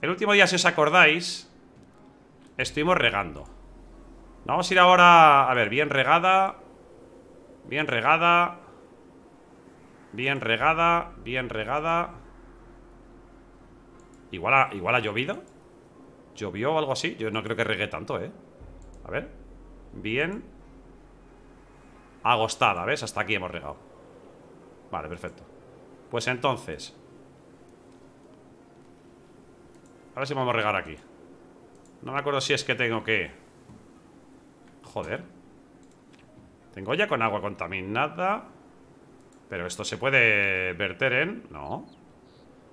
El último día, si os acordáis Estuvimos regando Vamos a ir ahora, a ver, bien regada Bien regada Bien regada Bien regada Igual ha, igual ha llovido ¿Llovió o algo así? Yo no creo que regué tanto, ¿eh? A ver Bien Agostada, ¿ves? Hasta aquí hemos regado Vale, perfecto Pues entonces Ahora sí vamos a regar aquí No me acuerdo si es que tengo que... Joder Tengo ya con agua contaminada Pero esto se puede verter en... No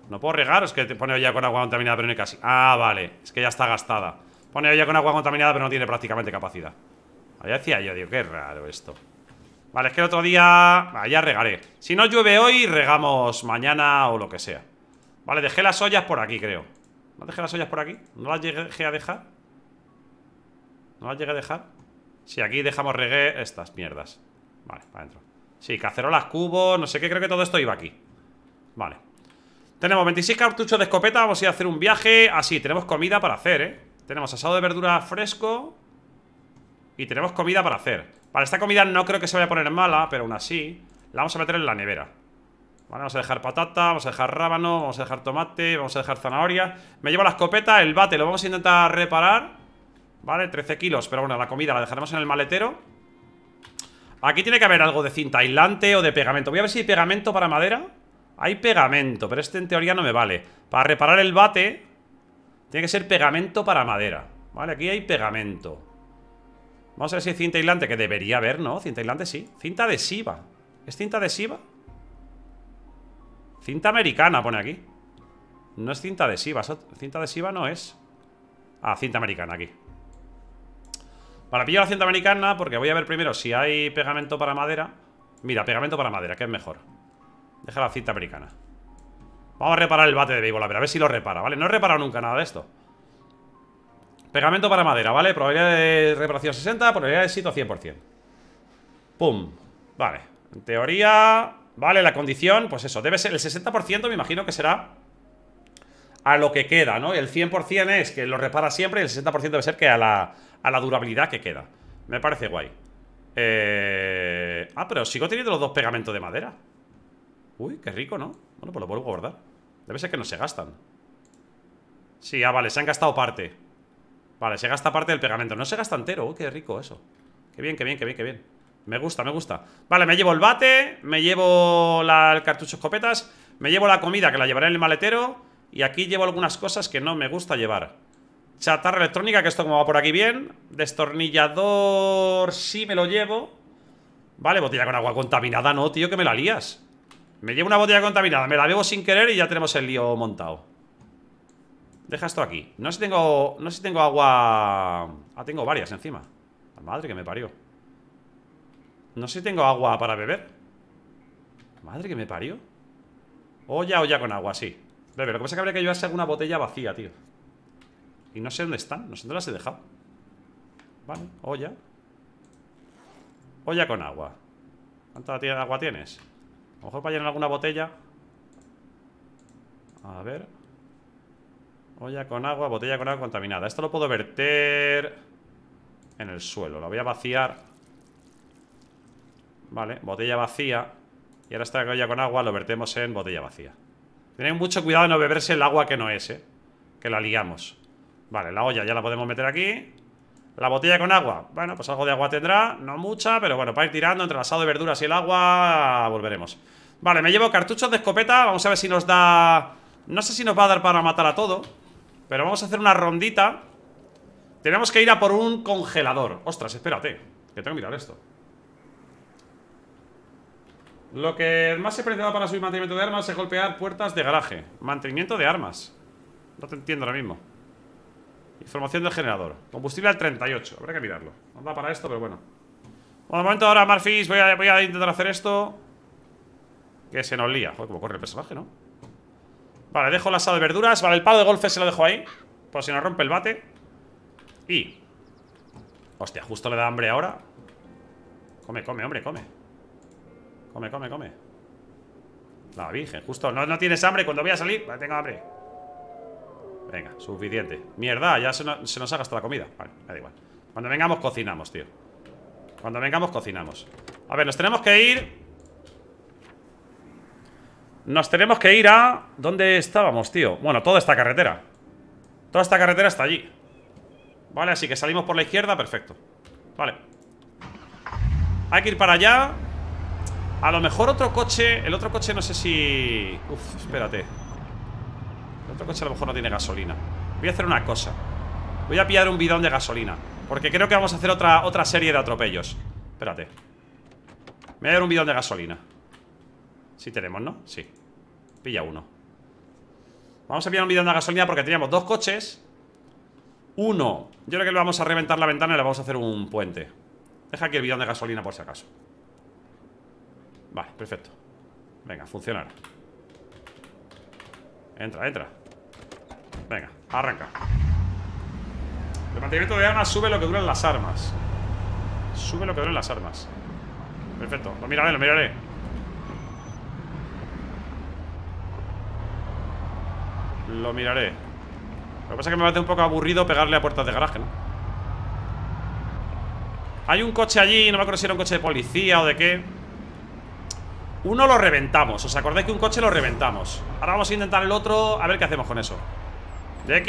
No puedo regar, es que te pone ya con agua contaminada pero no hay casi... Ah, vale, es que ya está gastada Pone ya con agua contaminada pero no tiene prácticamente capacidad Allá decía yo, digo, qué raro esto Vale, es que el otro día... Ah, ya regaré Si no llueve hoy, regamos mañana o lo que sea Vale, dejé las ollas por aquí, creo no dejé las ollas por aquí. No las llegué a dejar. No las llegué a dejar. Si aquí dejamos regué estas mierdas. Vale, para adentro. Sí, cacerolas, cubos, no sé qué. Creo que todo esto iba aquí. Vale. Tenemos 26 cartuchos de escopeta. Vamos a ir a hacer un viaje. Así, ah, tenemos comida para hacer, ¿eh? Tenemos asado de verdura fresco. Y tenemos comida para hacer. Para esta comida no creo que se vaya a poner mala, pero aún así. La vamos a meter en la nevera vamos a dejar patata, vamos a dejar rábano, vamos a dejar tomate, vamos a dejar zanahoria Me llevo la escopeta, el bate, lo vamos a intentar reparar Vale, 13 kilos, pero bueno, la comida la dejaremos en el maletero Aquí tiene que haber algo de cinta aislante o de pegamento Voy a ver si hay pegamento para madera Hay pegamento, pero este en teoría no me vale Para reparar el bate Tiene que ser pegamento para madera Vale, aquí hay pegamento Vamos a ver si hay cinta aislante, que debería haber, ¿no? Cinta aislante sí, cinta adhesiva ¿Es cinta adhesiva? Cinta americana pone aquí No es cinta adhesiva Cinta adhesiva no es Ah, cinta americana aquí Vale, pillo la cinta americana porque voy a ver primero si hay pegamento para madera Mira, pegamento para madera, que es mejor Deja la cinta americana Vamos a reparar el bate de béisbol, a ver, a ver si lo repara, ¿vale? No he reparado nunca nada de esto Pegamento para madera, ¿vale? Probabilidad de reparación 60, probabilidad de éxito 100% Pum, vale En teoría, Vale, la condición, pues eso, debe ser el 60% me imagino que será a lo que queda, ¿no? El 100% es que lo repara siempre y el 60% debe ser que a la, durabilidad que queda. Me parece guay. Eh, ah, pero sigo teniendo los dos pegamentos de madera. Uy, qué rico, ¿no? Bueno, pues lo vuelvo a guardar. Debe ser que no se gastan. Sí, ah, vale, se han gastado parte. Vale, se gasta parte del pegamento. No se gasta entero. Uy, qué rico eso. Qué bien, qué bien, qué bien, qué bien. Me gusta, me gusta Vale, me llevo el bate Me llevo el cartucho escopetas Me llevo la comida, que la llevaré en el maletero Y aquí llevo algunas cosas que no me gusta llevar Chatarra electrónica, que esto como va por aquí bien Destornillador Sí me lo llevo Vale, botella con agua contaminada No, tío, que me la lías Me llevo una botella contaminada, me la bebo sin querer Y ya tenemos el lío montado Deja esto aquí No sé tengo, no sé si tengo agua Ah, tengo varias encima La madre que me parió no sé si tengo agua para beber Madre que me parió Olla, olla con agua, sí Bebe, lo que pasa es que habría que llevarse alguna botella vacía, tío Y no sé dónde están No sé dónde las he dejado Vale, olla Olla con agua ¿Cuánta agua tienes? A lo mejor para llenar alguna botella A ver Olla con agua, botella con agua contaminada Esto lo puedo verter En el suelo Lo voy a vaciar Vale, botella vacía Y ahora esta olla con agua lo vertemos en botella vacía Tened mucho cuidado de no beberse el agua que no es, eh Que la liamos Vale, la olla ya la podemos meter aquí La botella con agua Bueno, pues algo de agua tendrá, no mucha Pero bueno, para ir tirando entre el asado de verduras y el agua Volveremos Vale, me llevo cartuchos de escopeta Vamos a ver si nos da... No sé si nos va a dar para matar a todo Pero vamos a hacer una rondita Tenemos que ir a por un congelador Ostras, espérate Que tengo que mirar esto lo que más se para subir mantenimiento de armas es golpear puertas de garaje. Mantenimiento de armas. No te entiendo ahora mismo. Información del generador. Combustible al 38. Habrá que mirarlo. No da para esto, pero bueno. Bueno, de momento ahora, Marfis, voy a, intentar hacer esto. Que se nos lía. Joder, como corre el personaje, ¿no? Vale, dejo el asado de verduras. Vale, el palo de golfe se lo dejo ahí. Por si nos rompe el bate. Y... Hostia, justo le da hambre ahora. Come, come, hombre, come. Come, come, come. La virgen, justo. No, no tienes hambre. Cuando voy a salir, tengo hambre. Venga, suficiente. Mierda, ya se, se nos ha gastado la comida. Vale, da igual. Cuando vengamos, cocinamos, tío. Cuando vengamos, cocinamos. A ver, nos tenemos que ir. Nos tenemos que ir a... ¿Dónde estábamos, tío? Bueno, toda esta carretera Toda esta carretera está allí Vale, así que salimos por la izquierda, perfecto Vale Hay que ir para allá a lo mejor otro coche El otro coche no sé si... Uf, espérate El otro coche a lo mejor no tiene gasolina Voy a hacer una cosa Voy a pillar un bidón de gasolina Porque creo que vamos a hacer otra, otra serie de atropellos Espérate Me voy a dar un bidón de gasolina Sí tenemos, ¿no? Sí Pilla uno Vamos a pillar un bidón de gasolina porque teníamos dos coches Uno Yo creo que le vamos a reventar la ventana y le vamos a hacer un puente Deja aquí el bidón de gasolina por si acaso Vale, perfecto Venga, funcionar Entra, entra Venga, arranca El mantenimiento de armas sube lo que duran las armas Sube lo que duran las armas Perfecto, lo miraré, lo miraré Lo miraré Lo que pasa es que me hacer un poco aburrido pegarle a puertas de garaje, ¿no? Hay un coche allí, no me acuerdo si era un coche de policía o de qué uno lo reventamos ¿Os acordáis que un coche lo reventamos? Ahora vamos a intentar el otro A ver qué hacemos con eso ¡De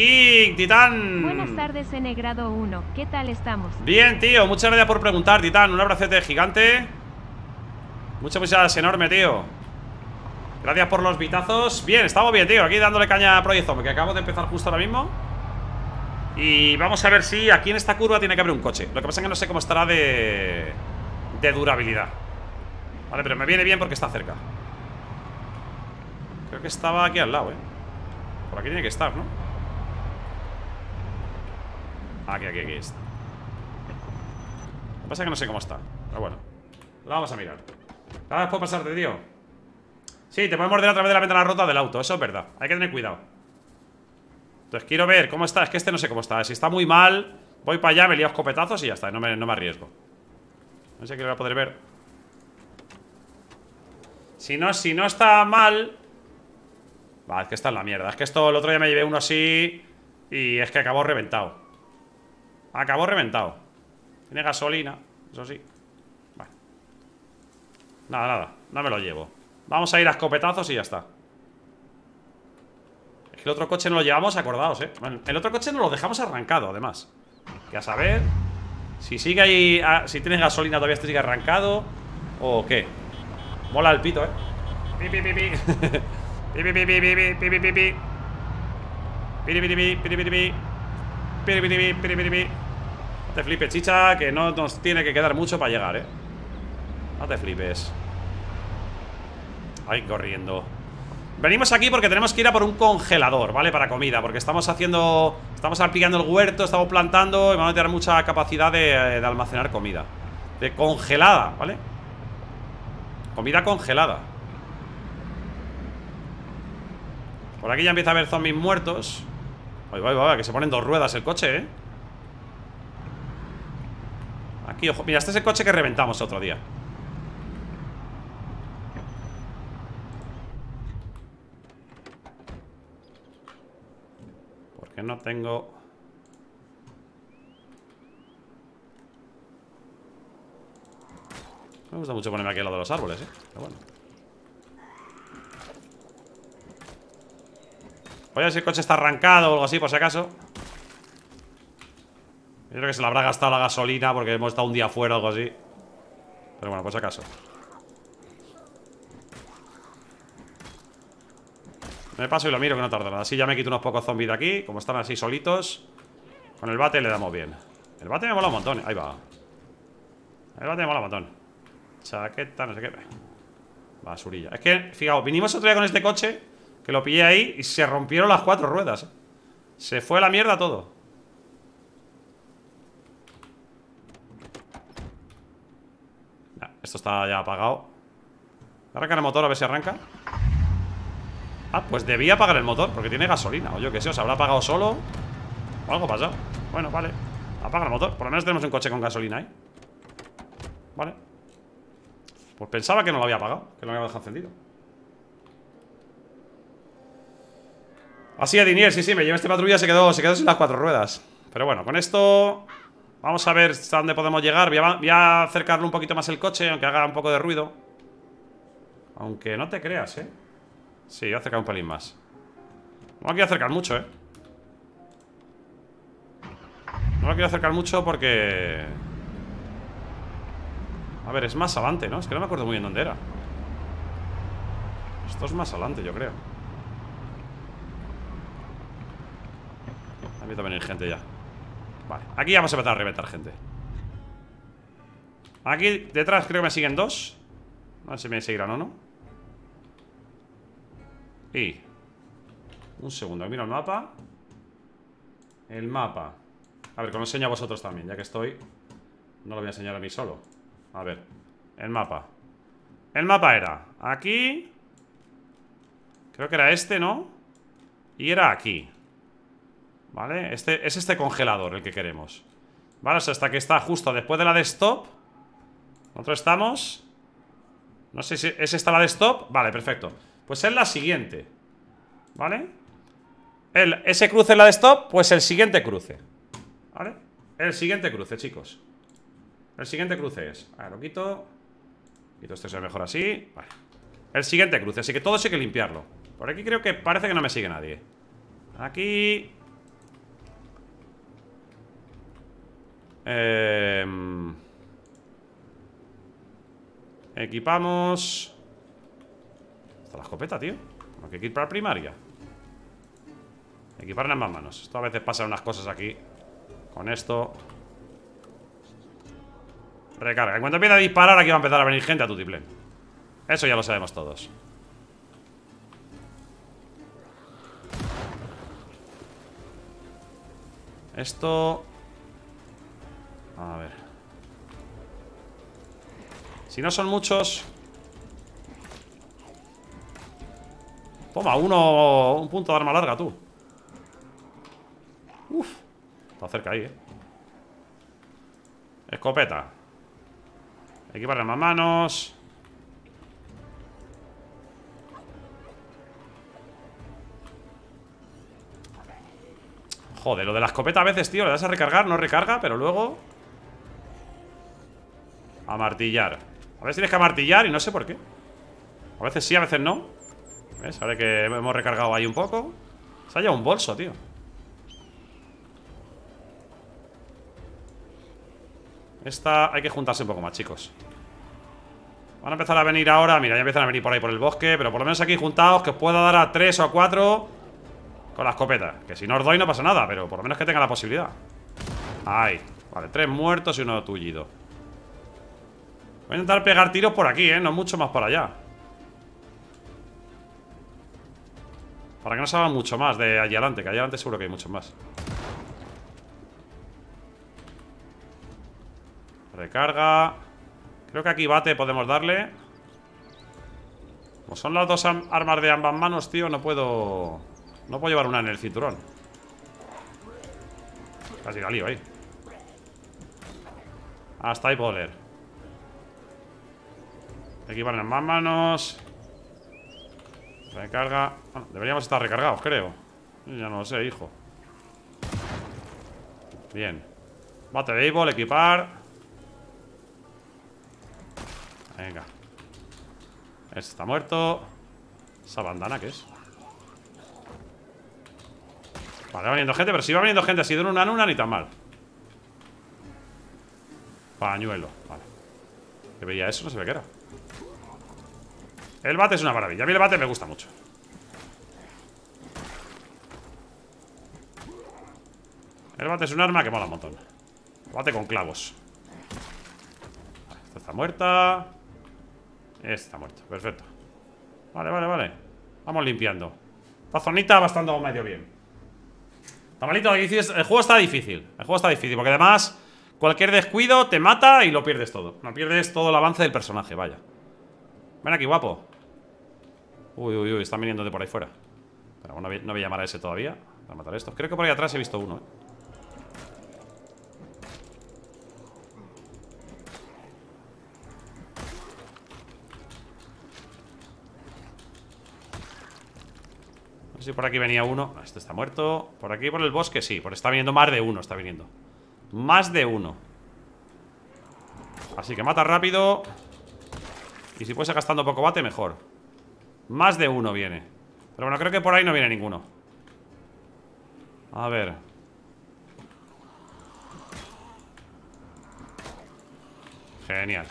Titán! Buenas tardes, grado 1 ¿Qué tal estamos? Bien, tío Muchas gracias por preguntar, Titán Un abracete gigante Muchas gracias, enorme, tío Gracias por los vitazos Bien, estamos bien, tío Aquí dándole caña a Proyecto Porque acabo de empezar justo ahora mismo Y vamos a ver si aquí en esta curva tiene que haber un coche Lo que pasa es que no sé cómo estará de... De durabilidad Vale, pero me viene bien porque está cerca Creo que estaba aquí al lado, eh Por aquí tiene que estar, ¿no? Ah, aquí, aquí, aquí está Lo que pasa es que no sé cómo está Pero bueno, la vamos a mirar Cada vez puedo pasarte, tío Sí, te puede morder a través de la ventana rota del auto Eso es verdad, hay que tener cuidado Entonces quiero ver cómo está Es que este no sé cómo está Si está muy mal, voy para allá, me lío escopetazos y ya está No me, no arriesgo No sé qué lo voy a poder ver si no, si no está mal... Va, es que está en la mierda. Es que esto, el otro día me llevé uno así y es que acabó reventado. Acabó reventado. Tiene gasolina, eso sí. Vale. Nada, nada. No me lo llevo. Vamos a ir a escopetazos y ya está. Es que el otro coche no lo llevamos, acordados, ¿eh? Bueno, el otro coche no lo dejamos arrancado, además. Ya saber... Si sigue ahí... Ah, si tienes gasolina todavía este sigue arrancado... ¿O qué? Mola el pito, eh. Pi, pi, pi, pi. pi, pi, pi, pi, pi, pi, pi, pi, pi. No te flipes, chicha, que no nos tiene que quedar mucho para llegar, eh. No te flipes. Ay, corriendo. Venimos aquí porque tenemos que ir a por un congelador, ¿vale? Para comida, porque estamos haciendo... Estamos arpillando el huerto, estamos plantando y vamos a tener mucha capacidad de almacenar comida. De congelada, ¿vale? Comida congelada Por aquí ya empieza a haber zombies muertos Ay, va, va, que se ponen dos ruedas el coche, ¿eh? Aquí, ojo Mira, este es el coche que reventamos otro día Porque no tengo... me gusta mucho ponerme aquí al lado de los árboles, ¿eh? Pero bueno. Voy a ver si el coche está arrancado o algo así, por si acaso. Yo creo que se le habrá gastado la gasolina porque hemos estado un día fuera o algo así. Pero bueno, por si acaso. Me paso y lo miro que no tarda nada. Así ya me quito unos pocos zombies de aquí. Como están así solitos. Con el bate le damos bien. El bate me mola un montón. ¿eh? Ahí va. El bate me mola un montón. Chaqueta, no sé qué Basurilla Es que, fijaos, vinimos otro día con este coche Que lo pillé ahí y se rompieron las cuatro ruedas eh. Se fue a la mierda todo Esto está ya apagado Arranca el motor a ver si arranca Ah, pues debía apagar el motor Porque tiene gasolina, o yo qué sé, o se habrá apagado solo O algo pasado Bueno, vale, apaga el motor Por lo menos tenemos un coche con gasolina, ahí. Vale pues pensaba que no lo había apagado Que lo había dejado encendido Así a Dinier, sí, sí, me lleva este patrulla se quedó, se quedó sin las cuatro ruedas Pero bueno, con esto Vamos a ver hasta dónde podemos llegar voy a, voy un poquito más el coche Aunque haga un poco de ruido Aunque no te creas, eh Sí, voy a acercar un pelín más No lo quiero acercar mucho, eh No lo quiero acercar mucho porque... A ver, es más adelante, ¿no? Es que no me acuerdo muy bien dónde era Esto es más adelante, yo creo A mí también hay gente ya Vale, aquí ya vamos a empezar a reventar gente Aquí detrás creo que me siguen dos A ver si me seguirán o no Y Un segundo, mira el mapa El mapa A ver, que lo enseño a vosotros también, ya que estoy No lo voy a enseñar a mí solo a ver, el mapa El mapa era aquí Creo que era este, ¿no? Y era aquí ¿Vale? Este, es este congelador el que queremos Vale, o sea, hasta que está justo después de la de stop Nosotros estamos No sé si es esta la de stop Vale, perfecto Pues es la siguiente ¿Vale? ese cruce es la de stop Pues el siguiente cruce ¿Vale? El siguiente cruce, chicos el siguiente cruce es. ver, lo quito. Quito este, se mejor así. Vale. El siguiente cruce, así que todo hay que limpiarlo. Por aquí creo que parece que no me sigue nadie. Aquí. Em. Equipamos. Hasta la escopeta, tío. Hay que equipar primaria. Equipar en ambas manos. Esto a veces pasa unas cosas aquí. Con esto. Recarga. En cuanto empiece a disparar, aquí va a empezar a venir gente a tu tiplén. Eso ya lo sabemos todos. Esto... A ver. Si no son muchos... Toma, uno... Un punto de arma larga, tú. Uf. Está cerca ahí, eh. Escopeta para las manos. Joder, lo de la escopeta a veces, tío, le das a recargar, no recarga, pero luego... A martillar. A veces tienes que martillar y no sé por qué. A veces sí, a veces no. ¿Ves? Ahora que hemos recargado ahí un poco. Se ha llevado un bolso, tío. Esta hay que juntarse un poco más, chicos. Van a empezar a venir ahora Mira, ya empiezan a venir por ahí por el bosque Pero por lo menos aquí juntados Que os pueda dar a tres o a cuatro Con la escopeta Que si no os doy no pasa nada Pero por lo menos que tenga la posibilidad Ahí Vale, tres muertos y uno tullido Voy a intentar pegar tiros por aquí, ¿eh? No mucho más para allá Para que no salgan mucho más de allí adelante Que allí adelante seguro que hay mucho más Recarga Creo que aquí bate podemos darle Como son las dos armas de ambas manos, tío No puedo... No puedo llevar una en el cinturón Casi la lío ahí Hasta ahí puedo leer Aquí van ambas manos Recarga bueno, deberíamos estar recargados, creo Ya no lo sé, hijo Bien Bate de equipar Venga Este está muerto Esa bandana, ¿qué es? Vale, va viniendo gente Pero si va viniendo gente si de una en una ni tan mal Pañuelo, vale ¿Que veía eso? No se ve qué era El bate es una maravilla A mí el bate me gusta mucho El bate es un arma que mola un montón Bate con clavos Esta está muerta Está muerto, perfecto Vale, vale, vale Vamos limpiando Esta zonita va medio bien Tamalito, el juego está difícil El juego está difícil, porque además Cualquier descuido te mata y lo pierdes todo No pierdes todo el avance del personaje, vaya Ven aquí, guapo Uy, uy, uy, están viniendo de por ahí fuera Pero no no voy a llamar a ese todavía Para matar a estos Creo que por ahí atrás he visto uno, eh por aquí venía uno ah, Este está muerto Por aquí, por el bosque, sí Por está viniendo más de uno, está viniendo Más de uno Así que mata rápido Y si fuese gastando poco bate, mejor Más de uno viene Pero bueno, creo que por ahí no viene ninguno A ver Genial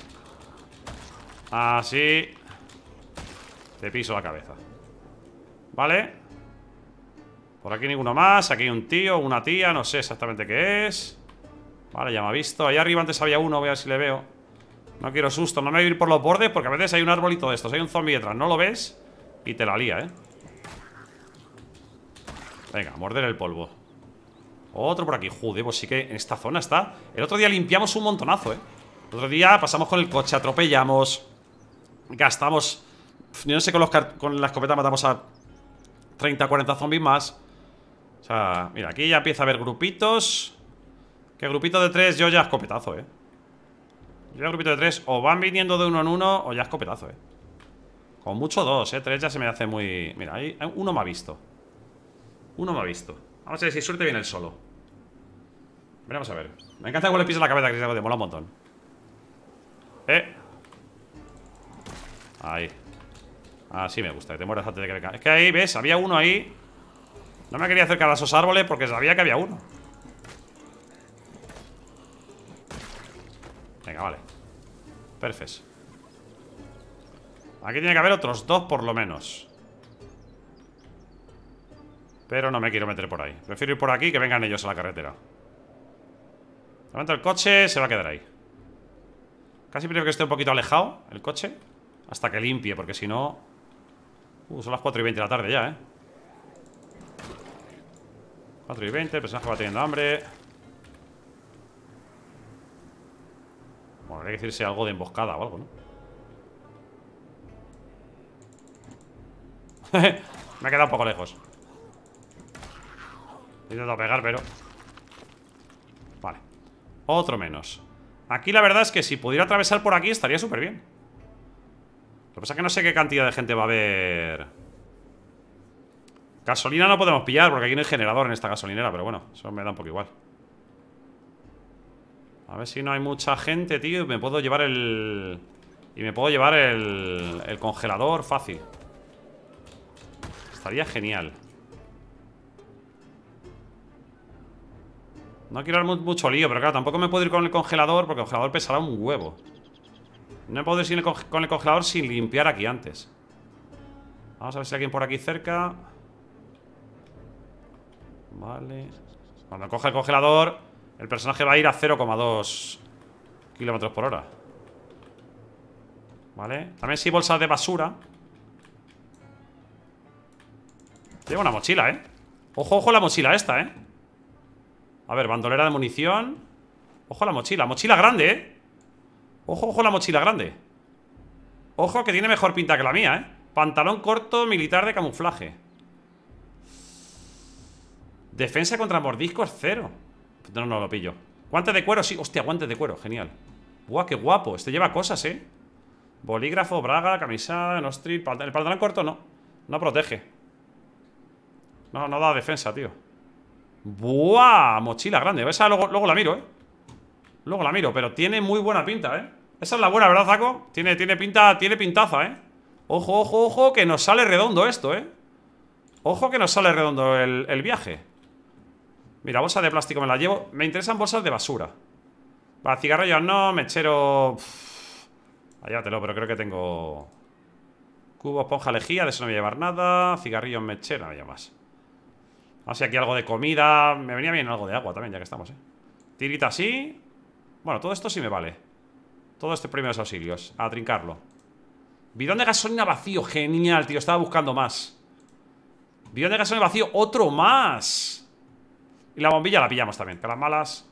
Así Te piso la cabeza ¿Vale? Por aquí ninguno más, aquí hay un tío, una tía, no sé exactamente qué es Vale, ya me ha visto Allá arriba antes había uno, voy a ver si le veo No quiero susto, no me voy a ir por los bordes Porque a veces hay un arbolito de estos, hay un zombie detrás No lo ves y te la lía, eh Venga, morder el polvo Otro por aquí, joder, pues sí que en esta zona está El otro día limpiamos un montonazo, eh El otro día pasamos con el coche, atropellamos Gastamos Yo no sé, con, con la escopeta matamos a 30, 40 zombies más o sea, mira, aquí ya empieza a haber grupitos Que grupito de tres yo ya escopetazo, eh Yo ya grupito de tres O van viniendo de uno en uno o ya escopetazo, eh Con mucho dos, eh Tres ya se me hace muy... Mira, ahí eh, uno me ha visto Uno me ha visto Vamos a ver si suerte viene el solo Veremos a ver Me encanta cuando le pisa la cabeza, que se mola un montón Eh Ahí Así ah, me gusta, que te mueras antes de que Es que ahí, ¿ves? Había uno ahí no me quería acercar a esos árboles porque sabía que había uno Venga, vale Perfecto Aquí tiene que haber otros dos por lo menos Pero no me quiero meter por ahí Prefiero ir por aquí que vengan ellos a la carretera Levanta el coche, se va a quedar ahí Casi prefiero que esté un poquito alejado El coche Hasta que limpie, porque si no... Uh, son las 4 y 20 de la tarde ya, eh 4 y 20, el personaje va teniendo hambre Bueno, habría que decirse algo de emboscada o algo, ¿no? Me he quedado un poco lejos He pegar, pero... Vale Otro menos Aquí la verdad es que si pudiera atravesar por aquí estaría súper bien Lo que pasa es que no sé qué cantidad de gente va a haber Gasolina no podemos pillar porque aquí no hay generador en esta gasolinera Pero bueno, eso me da un poco igual A ver si no hay mucha gente, tío Me puedo llevar el... Y me puedo llevar el, el congelador fácil Estaría genial No quiero dar mucho lío, pero claro, tampoco me puedo ir con el congelador Porque el congelador pesará un huevo No me puedo ir con el congelador sin limpiar aquí antes Vamos a ver si hay alguien por aquí cerca Vale. Cuando coja el congelador, el personaje va a ir a 0,2 kilómetros por hora. Vale. También sí, bolsas de basura. Lleva una mochila, ¿eh? Ojo, ojo la mochila esta, ¿eh? A ver, bandolera de munición. Ojo la mochila. Mochila grande, ¿eh? Ojo, ojo la mochila grande. Ojo que tiene mejor pinta que la mía, ¿eh? Pantalón corto militar de camuflaje. Defensa contra mordiscos, cero No, no lo pillo Guantes de cuero, sí, hostia, guantes de cuero, genial Buah, qué guapo, este lleva cosas, eh Bolígrafo, braga, camisa, no El pantalón corto no, no protege No, no da defensa, tío Buah, mochila grande Esa luego, luego la miro, eh Luego la miro, pero tiene muy buena pinta, eh Esa es la buena, ¿verdad, Zaco? Tiene, tiene pinta, tiene pintaza, eh Ojo, ojo, ojo, que nos sale redondo esto, eh Ojo que nos sale redondo el viaje Mira, bolsa de plástico me la llevo. Me interesan bolsas de basura. Para cigarrillos no, mechero... te lo, pero creo que tengo... Cubo, esponja, lejía, de eso no voy a llevar nada. Cigarrillos, mechero, no voy más. A ver aquí algo de comida. Me venía bien algo de agua también, ya que estamos, ¿eh? Tirita así. Bueno, todo esto sí me vale. Todo este primeros auxilios. A trincarlo. Bidón de gasolina vacío. Genial, tío. Estaba buscando más. Bidón de gasolina vacío. Otro más. Y la bombilla la pillamos también, que las malas...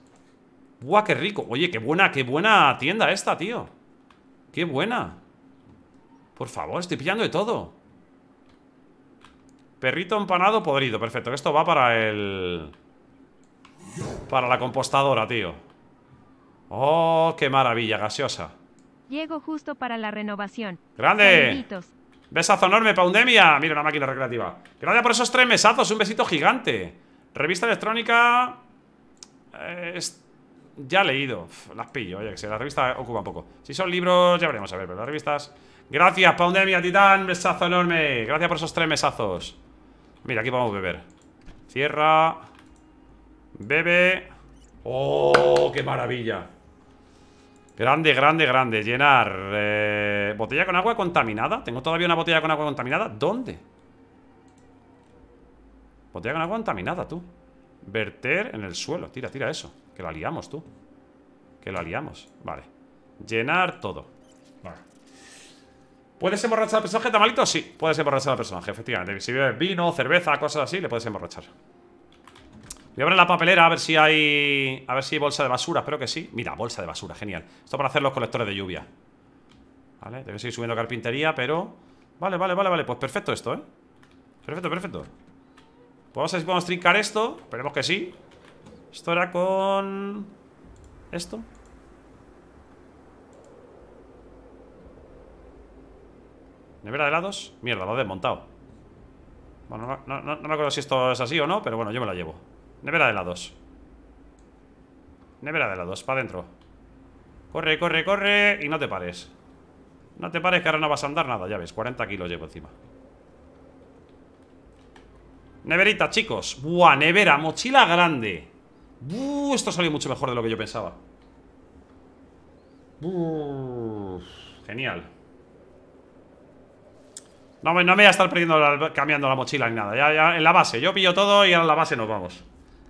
Buah, qué rico. Oye, qué buena, qué buena tienda esta, tío. Qué buena. Por favor, estoy pillando de todo. Perrito empanado podrido. Perfecto, esto va para el... Para la compostadora, tío. Oh, qué maravilla, gaseosa. Llego justo para la renovación. ¡Grande! Besazo enorme, pandemia Mira, una máquina recreativa. Gracias por esos tres mesazos. Un besito gigante. Revista electrónica... Eh, ya he ya leído. las pillo, oye, que la revista ocupa un poco. Si son libros, ya veremos, a ver, pero las revistas... Gracias, Pandemia, Titán, mesazo enorme. Gracias por esos tres mesazos. Mira, aquí podemos beber. Cierra. Bebe. ¡Oh, qué maravilla! Grande, grande, grande. Llenar. Eh, ¿Botella con agua contaminada? ¿Tengo todavía una botella con agua contaminada? ¿Dónde? Podría que agua contaminada, tú. Verter en el suelo. Tira, tira eso. Que lo liamos, tú. Que lo liamos. Vale. Llenar todo. Vale. ¿Puedes emborrachar al personaje, Tamalito? Sí, puedes emborrachar al personaje, efectivamente. Si bebes vino, cerveza, cosas así, le puedes emborrachar. Voy a abrir la papelera a ver si hay... A ver si hay bolsa de basura, espero que sí. Mira, bolsa de basura, genial. Esto para hacer los colectores de lluvia. Vale, debe seguir subiendo carpintería, pero... Vale, vale, vale, vale. Pues perfecto esto, ¿eh? Perfecto, perfecto. Pues vamos a ver si podemos trincar esto Esperemos que sí Esto era con... Esto Nevera de helados Mierda, lo he desmontado Bueno, no, me acuerdo si esto es así o no Pero bueno, yo me la llevo Nevera de helados Nevera de helados, para adentro Corre, corre, corre Y no te pares No te pares que ahora no vas a andar nada Ya ves, 40 kilos llevo encima Neverita, chicos Buah, nevera, mochila grande Buh, esto salió mucho mejor de lo que yo pensaba Buh, Genial no, me voy a estar perdiendo cambiando la mochila ni nada ya, en la base, yo pillo todo y en la base nos vamos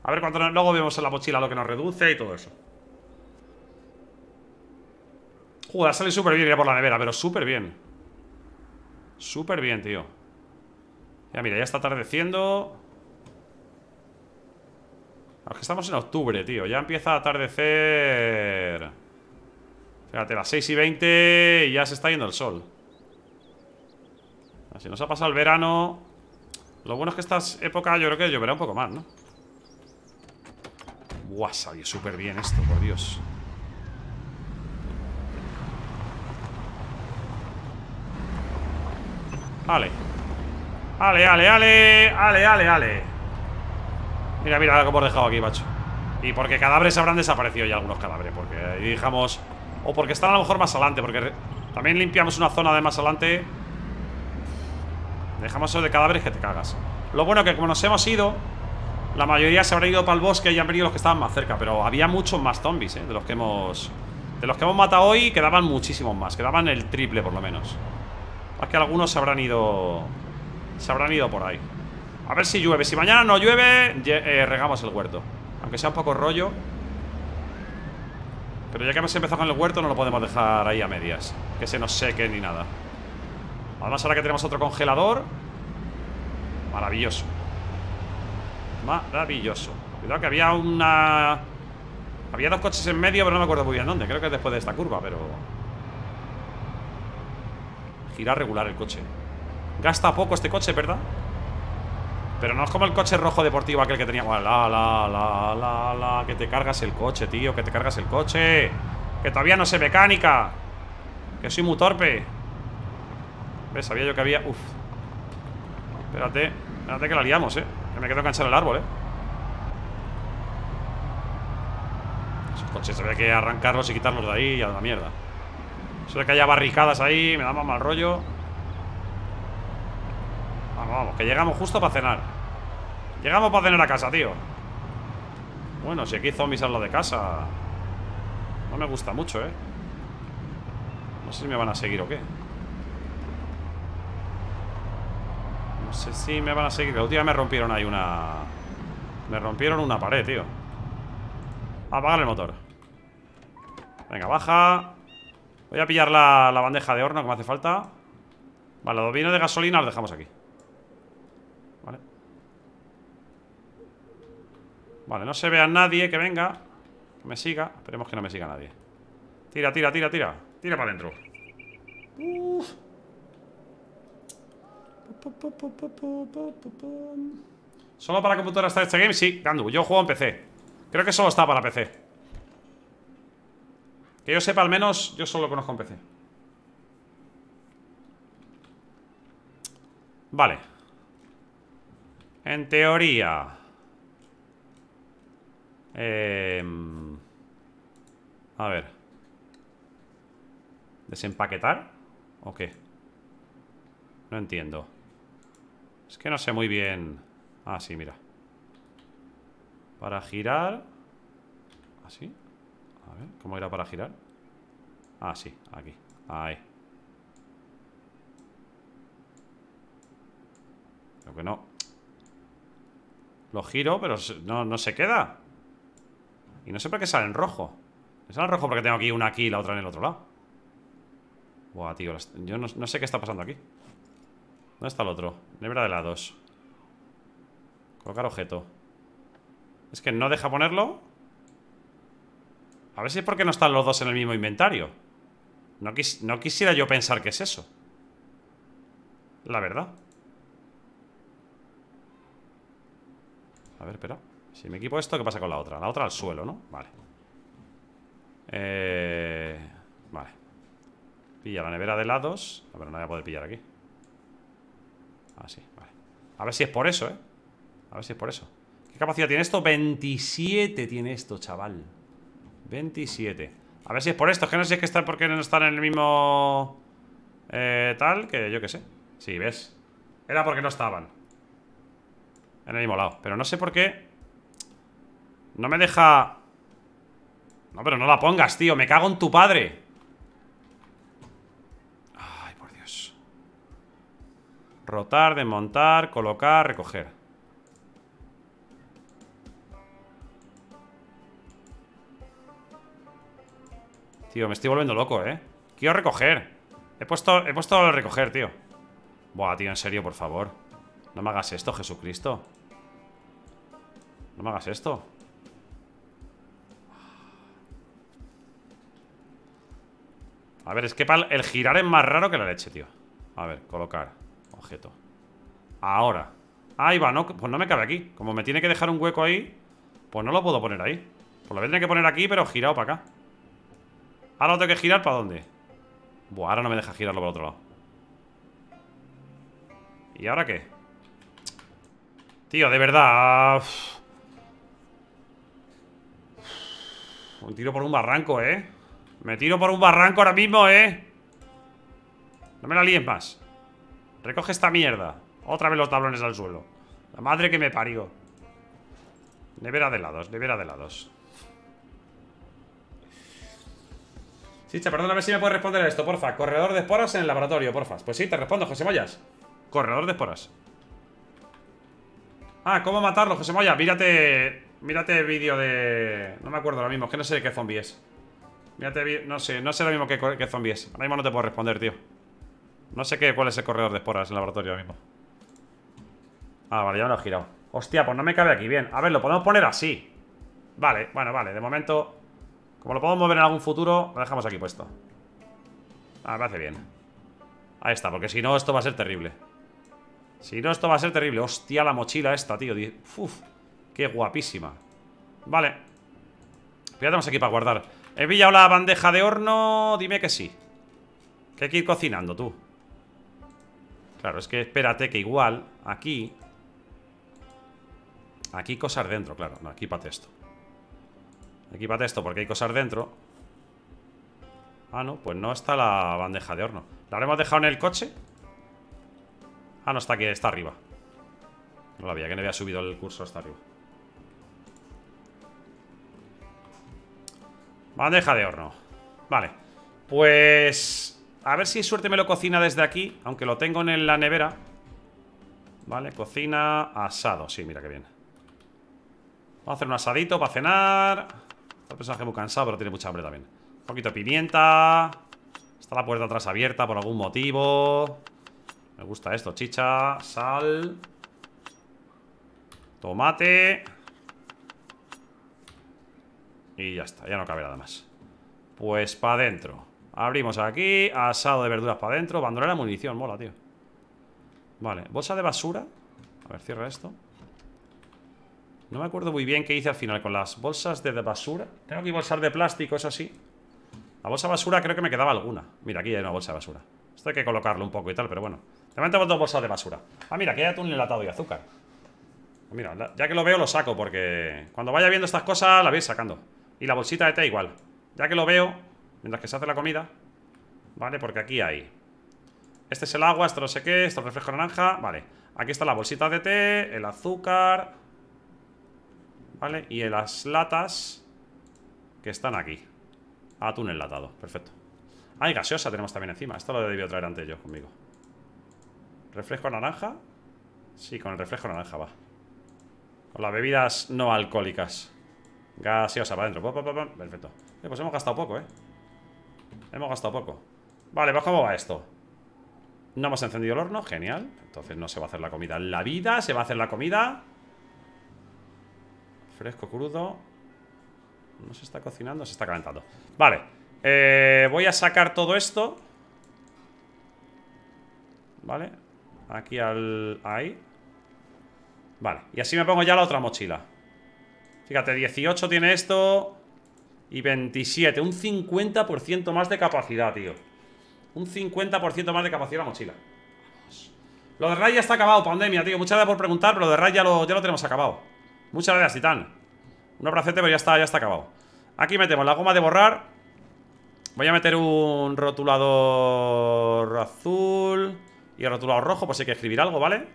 A ver cuánto, luego vemos en la mochila lo que nos reduce y todo eso Joder, sale súper bien ir por la nevera, pero súper bien Súper bien, tío ya, mira, ya está atardeciendo Aunque ah, estamos en octubre, tío Ya empieza a atardecer Fíjate, las 6 y 20 Y ya se está yendo el sol Así ah, nos ha pasado el verano Lo bueno es que estas época Yo creo que lloverá un poco más, ¿no? Buah, salió súper bien esto, por Dios Vale Ale, ale, ale, ale, ale, ale Mira, mira cómo os hemos dejado aquí, macho Y porque cadáveres habrán desaparecido ya algunos cadáveres Porque ahí dejamos O porque están a lo mejor más adelante Porque también limpiamos una zona de más adelante Dejamos eso de cadáveres que te cagas Lo bueno que como nos hemos ido La mayoría se habrá ido para el bosque Y han venido los que estaban más cerca Pero había muchos más zombies, eh, de los que hemos De los que hemos matado hoy quedaban muchísimos más Quedaban el triple por lo menos Más que algunos se habrán ido se habrán ido por ahí A ver si llueve Si mañana no llueve, eh, regamos el huerto Aunque sea un poco rollo Pero ya que hemos empezado con el huerto No lo podemos dejar ahí a medias Que se nos seque ni nada Además ahora que tenemos otro congelador Maravilloso Maravilloso Cuidado que había una... Había dos coches en medio, pero no me acuerdo muy bien dónde Creo que es después de esta curva, pero... Gira regular el coche Gasta poco este coche, ¿verdad? Pero no es como el coche rojo deportivo aquel que tenía. La, la, la, la, la. Que te cargas el coche, tío. Que te cargas el coche. Que todavía no sé mecánica. Que soy muy torpe. ¿Ves? Sabía yo que había. Uf. Espérate. Espérate que la liamos, eh. Que me quedo enganchado el árbol, eh. Esos coches había que arrancarlos y quitarlos de ahí y a la mierda. Eso de que haya barricadas ahí me da más mal rollo. Vamos, vamos, que llegamos justo para cenar Llegamos para cenar a casa, tío Bueno, si aquí zombies a de casa No me gusta mucho, eh No sé si me van a seguir o qué No sé si me van a seguir La última me rompieron ahí una... Me rompieron una pared, tío Apagar el motor Venga, baja Voy a pillar la, bandeja de horno que me hace falta Vale, los vino de gasolina los dejamos aquí Vale, no se vea nadie que venga Que me siga Esperemos que no me siga nadie Tira, tira, tira, tira Tira para adentro ¿Solo para computadora está este game? Sí, Gandu, yo juego en PC Creo que solo está para PC Que yo sepa al menos Yo solo conozco en PC Vale En teoría Em, a ver. ¿Desempaquetar? ¿O qué? No entiendo. Es que no sé muy bien... Ah, sí, mira. Para girar... ¿Así? ¿Ah, a ver, ¿cómo era para girar? Ah, sí, aquí. Ahí. Creo que no. Lo giro, pero no, no se queda. Y no sé por qué sale en rojo. Me sale rojo porque tengo aquí una aquí y la otra en el otro lado. Buah, tío. Yo no, sé qué está pasando aquí. ¿Dónde está el otro? Nebra de lados. Colocar objeto. Es que no deja ponerlo. A ver si es porque no están los dos en el mismo inventario. No, no quisiera yo pensar que es eso. La verdad. A ver, espera. Si me equipo esto, ¿qué pasa con la otra? La otra al suelo, ¿no? Vale eh, Vale Pilla la nevera de lados A ver, no voy a poder pillar aquí Así, ah, vale A ver si es por eso, ¿eh? A ver si es por eso ¿Qué capacidad tiene esto? 27 tiene esto, chaval 27 A ver si es por esto, es que no sé si es que porque no están en el mismo eh, Tal, que yo qué sé Sí, ¿ves? Era porque no estaban En el mismo lado, pero no sé por qué no me deja... No, pero no la pongas, tío Me cago en tu padre Ay, por Dios Rotar, desmontar, colocar, recoger Tío, me estoy volviendo loco, eh Quiero recoger He puesto, he puesto recoger, tío Buah, tío, en serio, por favor No me hagas esto, Jesucristo No me hagas esto A ver, es que el girar es más raro que la leche, tío A ver, colocar Objeto Ahora Ahí va, no, pues no me cabe aquí Como me tiene que dejar un hueco ahí Pues no lo puedo poner ahí Pues lo tener que poner aquí, pero girado para acá Ahora lo tengo que girar ¿para dónde? Buah, ahora no me deja girarlo para el otro lado ¿Y ahora qué? Tío, de verdad Un tiro por un barranco, ¿eh? Me tiro por un barranco ahora mismo, ¿eh? No me la líes más Recoge esta mierda Otra vez los tablones al suelo La madre que me parió Nevera de lados, nevera de lados Chicha, perdóname si me puedes responder a esto, porfa Corredor de esporas en el laboratorio, porfa Pues sí, te respondo, José Moyas Corredor de esporas Ah, ¿cómo matarlo, José Moya? Mírate... Mírate el vídeo de... No me acuerdo ahora mismo, que no sé de qué zombie es no sé, no sé lo mismo que, zombies. Ahora mismo no te puedo responder, tío. No sé qué, cuál es el corredor de esporas en el laboratorio ahora mismo. Ah, vale, ya me lo he girado. Hostia, pues no me cabe aquí bien. A ver, lo podemos poner así. Vale, bueno, vale. De momento, como lo podemos mover en algún futuro, lo dejamos aquí puesto. Ah, me hace bien. Ahí está, porque si no, esto va a ser terrible. Si no, esto va a ser terrible. Hostia, la mochila esta, tío. Uf, qué guapísima. Vale. Ya tenemos aquí para guardar. ¿He pillado la bandeja de horno? Dime que sí Que hay que ir cocinando, tú Claro, es que espérate que igual Aquí Aquí cosas dentro, claro No, aquí pate esto Aquí pate esto porque hay cosas dentro Ah, no, pues no está la bandeja de horno ¿La habremos dejado en el coche? Ah, no, está aquí, está arriba No la había, que no había subido el curso hasta arriba Bandeja de horno. Vale. Pues... A ver si suerte me lo cocina desde aquí, aunque lo tengo en la nevera. Vale, cocina asado. Sí, mira qué bien. Vamos a hacer un asadito para cenar. El personaje muy cansado, pero tiene mucha hambre también. Un poquito de pimienta. Está la puerta atrás abierta por algún motivo. Me gusta esto. Chicha, sal. Tomate. Y ya está, ya no cabe nada más Pues para adentro Abrimos aquí, asado de verduras para adentro Bandolera la munición, mola, tío Vale, bolsa de basura A ver, cierra esto No me acuerdo muy bien qué hice al final Con las bolsas de basura Tengo que bolsas de plástico, eso sí La bolsa de basura creo que me quedaba alguna Mira, aquí hay una bolsa de basura Esto hay que colocarlo un poco y tal, pero bueno También dos bolsas de basura Ah, mira, aquí hay atún enlatado y azúcar Mira, ya que lo veo lo saco porque Cuando vaya viendo estas cosas las voy sacando y la bolsita de té igual Ya que lo veo, mientras que se hace la comida Vale, porque aquí hay Este es el agua, esto no sé qué Esto es reflejo naranja, vale Aquí está la bolsita de té, el azúcar Vale, y las latas Que están aquí Atún enlatado, perfecto Ah, y gaseosa tenemos también encima Esto lo debió traer antes yo conmigo reflejo naranja? Sí, con el reflejo naranja va Con las bebidas no alcohólicas Gaseosa, para adentro. Perfecto. Eh, pues hemos gastado poco, ¿eh? Hemos gastado poco. Vale, pues ¿cómo va esto? No hemos encendido el horno, genial. Entonces no se va a hacer la comida en la vida, se va a hacer la comida. Fresco, crudo. No se está cocinando, se está calentando. Vale, eh, voy a sacar todo esto. Vale, aquí al... ahí. Vale, y así me pongo ya la otra mochila. Fíjate, 18 tiene esto y 27. Un 50% más de capacidad, tío. Un 50% más de capacidad la mochila. Lo de Ray ya está acabado, pandemia, tío. Muchas gracias por preguntar, pero lo de Ray ya lo, tenemos acabado. Muchas gracias, Titán. Un abracete, pero ya está, ya está acabado. Aquí metemos la goma de borrar. Voy a meter un rotulador azul y el rotulador rojo, pues si hay que escribir algo, ¿vale?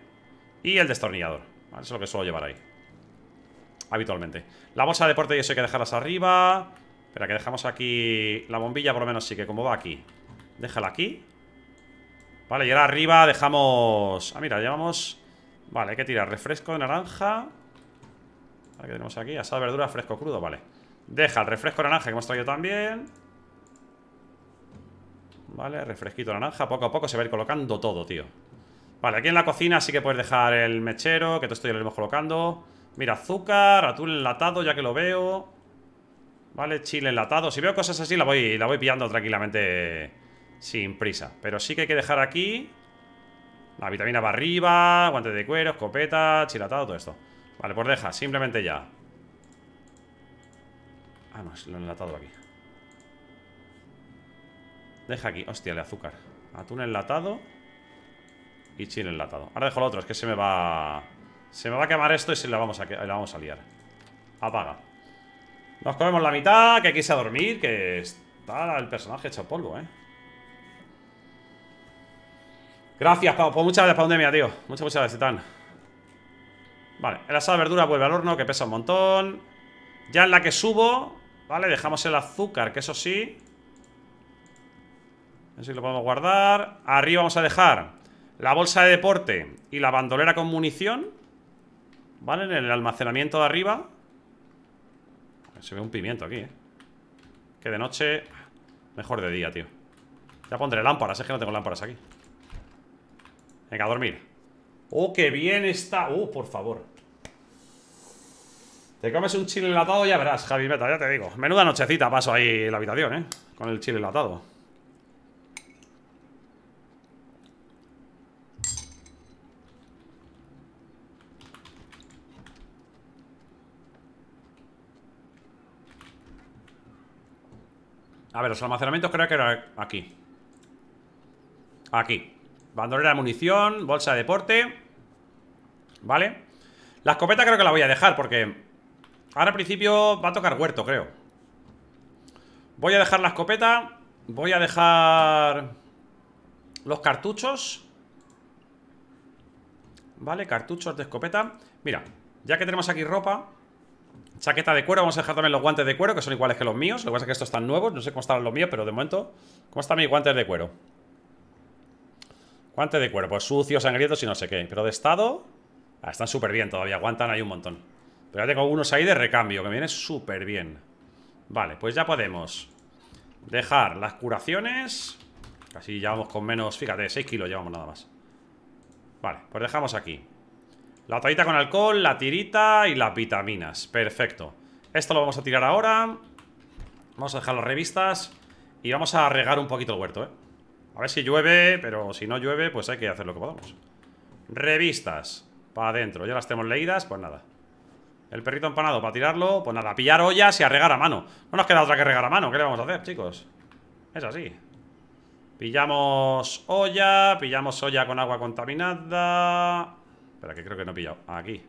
Y el destornillador. eso es lo que suelo llevar ahí habitualmente La bolsa de deporte y eso hay que dejarlas arriba Espera, que dejamos aquí La bombilla por lo menos sí que como va aquí Déjala aquí Vale, y ahora arriba dejamos... Ah, mira, llevamos... Vale, hay que tirar refresco de naranja ¿Qué que tenemos aquí? Asada, verdura, fresco crudo, vale Deja el refresco de naranja que hemos traído también Vale, refresquito de naranja Poco a poco se va a ir colocando todo, tío Vale, aquí en la cocina sí que puedes dejar el mechero Que todo esto ya lo iremos colocando Mira, azúcar, atún enlatado, ya que lo veo. Vale, chile enlatado. Si veo cosas así, la voy, la voy pillando tranquilamente sin prisa. Pero sí que hay que dejar aquí. La vitamina va arriba, guantes de cuero, escopeta, chilatado, todo esto. Vale, pues deja, simplemente ya. Ah, no, lo enlatado aquí. Deja aquí, hostia, el azúcar. Atún enlatado y chile enlatado. Ahora dejo lo otro, es que se me va... Se me va a quemar esto y se la vamos a, la vamos a liar Apaga Nos comemos la mitad, que quise dormir Que está el personaje hecho polvo, eh Gracias, Pau, pues muchas gracias, Pandemia, tío Muchas, muchas gracias, Titán Vale, el asado de verdura vuelve al horno, que pesa un montón Ya en la que subo Vale, dejamos el azúcar, que eso sí Eso sí lo podemos guardar Arriba vamos a dejar la bolsa de deporte y la bandolera con munición Vale, en el almacenamiento de arriba Se ve un pimiento aquí, eh Que de noche... Mejor de día, tío Ya pondré lámparas, es que no tengo lámparas aquí Venga, a dormir Oh, qué bien está Oh, por favor Te comes un chile enlatado, ya verás, Javi Meta, ya te digo Menuda nochecita paso ahí la habitación, eh Con el chile enlatado A ver, los almacenamientos creo que era aquí Aquí Bandolera de munición, bolsa de deporte Vale La escopeta creo que la voy a dejar porque Ahora al principio va a tocar huerto, creo Voy a dejar la escopeta Voy a dejar Los cartuchos Vale, cartuchos de escopeta Mira, ya que tenemos aquí ropa Chaqueta de cuero, vamos a dejar también los guantes de cuero, que son iguales que los míos. Lo que pasa es que estos están nuevos, no sé cómo están los míos, pero de momento... ¿Cómo están mis guantes de cuero? Guantes de cuero, pues sucios, sangrientos y no sé qué. Pero de estado... Ah, están súper bien todavía, aguantan ahí un montón. Pero ya tengo unos ahí de recambio, que me vienen súper bien. Vale, pues ya podemos dejar las curaciones. Así vamos con menos, fíjate, 6 kilos llevamos nada más. Vale, pues dejamos aquí. La toallita con alcohol, la tirita y las vitaminas. Perfecto. Esto lo vamos a tirar ahora. Vamos a dejar las revistas. Y vamos a regar un poquito el huerto, ¿eh? A ver si llueve, pero si no llueve, pues hay que hacer lo que podamos. Revistas. Para adentro. Ya las tenemos leídas, pues nada. El perrito empanado para tirarlo. Pues nada, pillar ollas y a regar a mano. No nos queda otra que regar a mano. ¿Qué le vamos a hacer, chicos? Es así. Pillamos olla. Pillamos olla con agua contaminada. Espera, que creo que no he pillado. Aquí.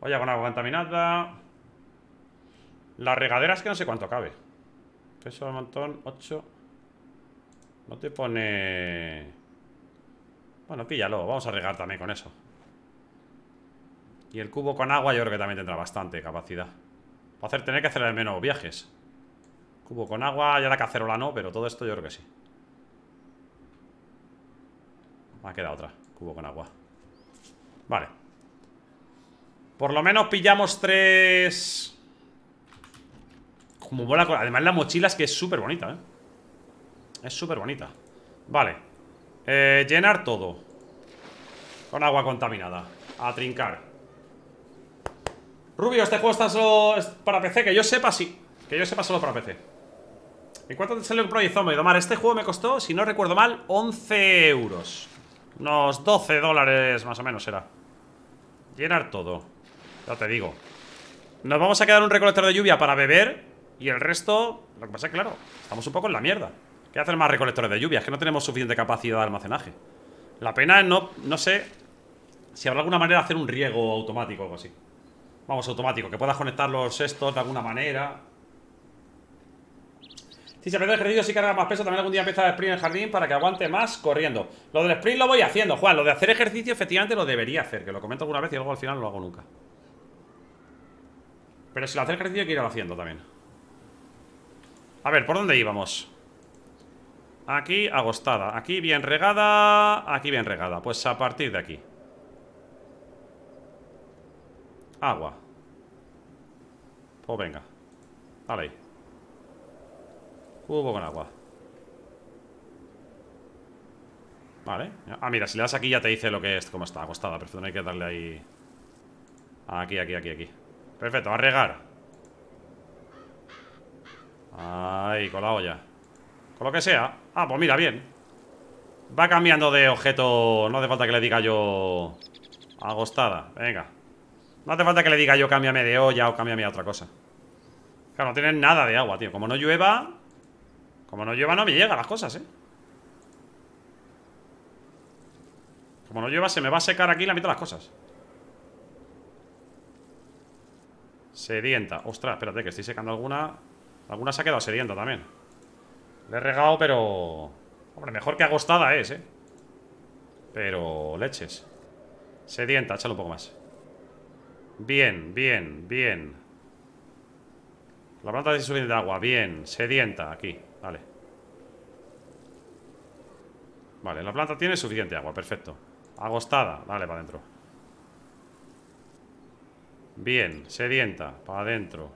oye con agua contaminada. La regadera es que no sé cuánto cabe. Peso un montón, 8. No te pone... Bueno, píllalo. Vamos a regar también con eso. Y el cubo con agua yo creo que también tendrá bastante capacidad. Va a hacer tener que hacer al menos viajes. Cubo con agua, ya la cacerola no, pero todo esto yo creo que sí. Me ha quedado otra. Cubo con agua. Vale Por lo menos pillamos tres Como Además la mochila es que es súper bonita, ¿eh? Es súper bonita Vale eh, Llenar todo Con agua contaminada A trincar Rubio, este juego está solo para PC Que yo sepa, sí Que yo sepa solo para PC ¿En cuánto te salió el Project Zombie? Domar, este juego me costó, si no recuerdo mal, 11 euros unos 12 dólares más o menos será Llenar todo Ya te digo Nos vamos a quedar un recolector de lluvia para beber Y el resto, lo que pasa es claro Estamos un poco en la mierda ¿Qué hacer más recolectores de lluvia? Es que no tenemos suficiente capacidad de almacenaje La pena es no, no sé Si habrá alguna manera de hacer un riego automático o algo así Vamos, automático Que puedas conectar los estos de alguna manera si se pierde el ejercicio, si carga más peso, también algún día empieza a sprint en el jardín para que aguante más corriendo. Lo del sprint lo voy haciendo, Juan. Lo de hacer ejercicio, efectivamente, lo debería hacer. Que lo comento alguna vez y luego al final lo hago nunca. Pero si lo hace ejercicio, hay que irlo haciendo también. A ver, ¿por dónde íbamos? Aquí, agostada. Aquí, bien regada. Aquí, bien regada. Pues a partir de aquí. Agua. Pues venga. Dale ahí. Cubo con agua Vale Ah, mira, si le das aquí ya te dice lo que es Cómo está, agostada, Perfecto, no hay que darle ahí Aquí, aquí, aquí, aquí Perfecto, a regar Ahí, con la olla Con lo que sea Ah, pues mira, bien Va cambiando de objeto No hace falta que le diga yo Agostada, venga No hace falta que le diga yo cámbiame de olla o cámbiame a otra cosa Claro, no tiene nada de agua, tío Como no llueva como no lleva, no me llegan las cosas, ¿eh? Como no lleva, se me va a secar aquí la mitad de las cosas. Sedienta. Ostras, espérate, que estoy secando alguna. Alguna se ha quedado sedienta también. Le he regado, pero... Hombre, mejor que agostada es, ¿eh? Pero... leches Sedienta, échale un poco más Bien, bien, bien la planta tiene suficiente agua, bien Sedienta, aquí, vale Vale, la planta tiene suficiente agua, perfecto Agostada, vale, para adentro Bien, sedienta, para adentro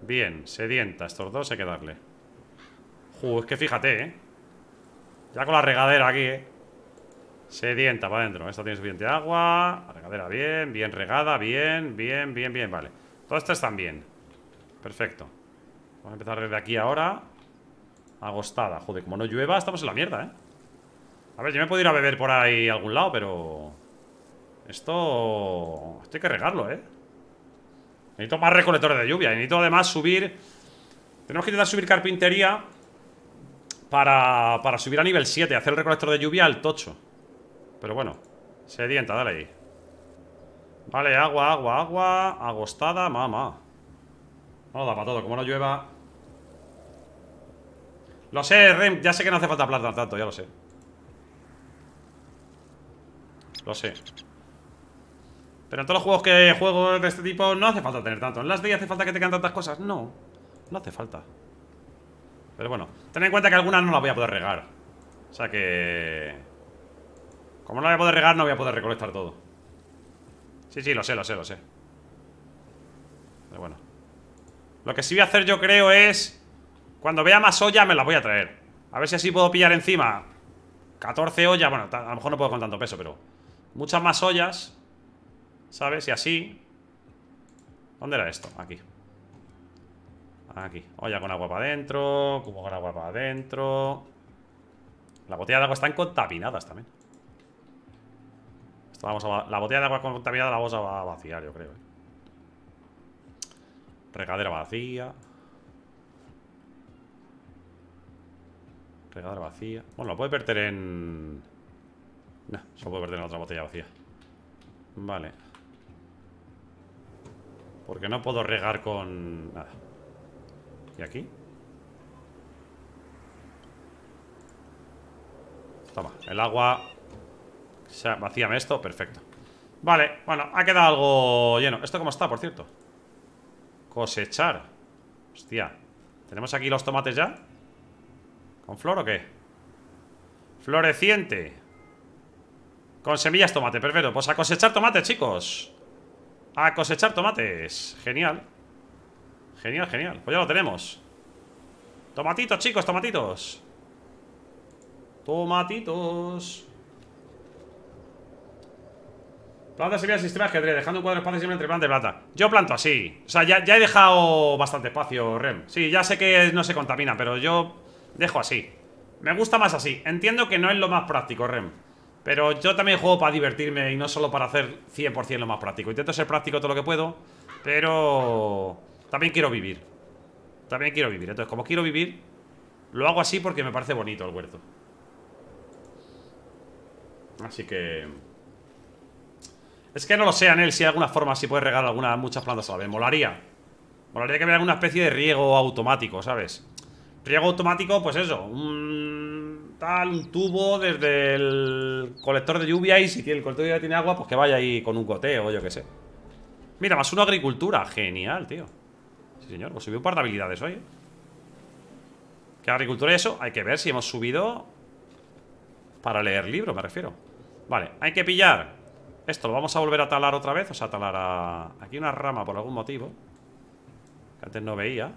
Bien, sedienta Estos dos hay que darle es que fíjate, eh Ya con la regadera aquí, eh Sedienta, para adentro Esta tiene suficiente agua La regadera bien, bien regada Bien, bien, bien, bien, vale Todas estas están bien Perfecto Vamos a empezar desde aquí ahora Agostada, joder, como no llueva estamos en la mierda, eh A ver, yo me puedo ir a beber por ahí algún lado, pero... Esto... Esto hay que regarlo, eh Necesito más recolectores de lluvia Necesito además subir Tenemos que intentar subir carpintería para, subir a nivel 7 Hacer el recolector de lluvia al tocho Pero bueno Sedienta, dale ahí Vale, agua, agua, agua Agostada, mamá no lo da para todo, como no llueva Lo sé, Rem, ya sé que no hace falta plata tanto, ya lo sé Lo sé Pero en todos los juegos que juego de este tipo No hace falta tener tanto En las de hace falta que tengan tantas cosas, no No hace falta Pero bueno, ten en cuenta que algunas no las voy a poder regar O sea que... Como no las voy a poder regar, no voy a poder recolectar todo Sí, sí, lo sé, lo sé, lo sé Pero bueno lo que sí voy a hacer yo creo es... Cuando vea más ollas me las voy a traer. A ver si así puedo pillar encima 14 ollas. Bueno, a lo mejor no puedo con tanto peso, pero... Muchas más ollas. ¿Sabes? Y así... ¿Dónde era esto? Aquí. Aquí. Olla con agua para adentro. Cubo con agua para adentro. La botella de agua están contaminadas también. la botella de agua contaminada la vamos a vaciar, yo creo. ¿eh? Regadera vacía. Regadera vacía. Bueno, lo puede perder en... No, se lo puede perder en otra botella vacía. Vale. Porque no puedo regar con... Nada. ¿Y aquí? Toma, el agua vacíame esto, perfecto Vale, bueno, ha quedado algo lleno ¿Esto cómo está, por cierto? Cosechar Hostia ¿Tenemos aquí los tomates ya? ¿Con flor o qué? Floreciente Con semillas tomate, perfecto Pues a cosechar tomates, chicos A cosechar tomates Genial Genial, genial, pues ya lo tenemos Tomatitos, chicos, tomatitos Tomatitos Planta sería el sistema ajedrez, dejando un cuadro de espacio siempre entre planta y plata. Yo planto así. O sea, ya, ya, he dejado bastante espacio, Rem. Sí, ya sé que no se contamina, pero yo dejo así. Me gusta más así. Entiendo que no es lo más práctico, Rem. Pero yo también juego para divertirme y no solo para hacer 100% lo más práctico. Intento ser práctico todo lo que puedo, pero también quiero vivir. También quiero vivir. Entonces, como quiero vivir, lo hago así porque me parece bonito el huerto. Así que... Es que no lo sé, Anel, si de alguna forma, si puedes regar algunas, muchas plantas a la vez. Molaría. Molaría que hubiera alguna especie de riego automático, ¿sabes? Riego automático, pues eso. Un tal, un tubo desde el colector de lluvia y si el colector de tiene agua, pues que vaya ahí con un goteo, yo qué sé. Mira, más una agricultura. Genial, tío. Sí, señor. Pues subió un par de habilidades hoy. ¿eh? ¿Qué agricultura es eso? Hay que ver si hemos subido para leer libro, me refiero. Vale, hay que pillar esto lo vamos a volver a talar otra vez O sea, talar Aquí una rama por algún motivo Que antes no veía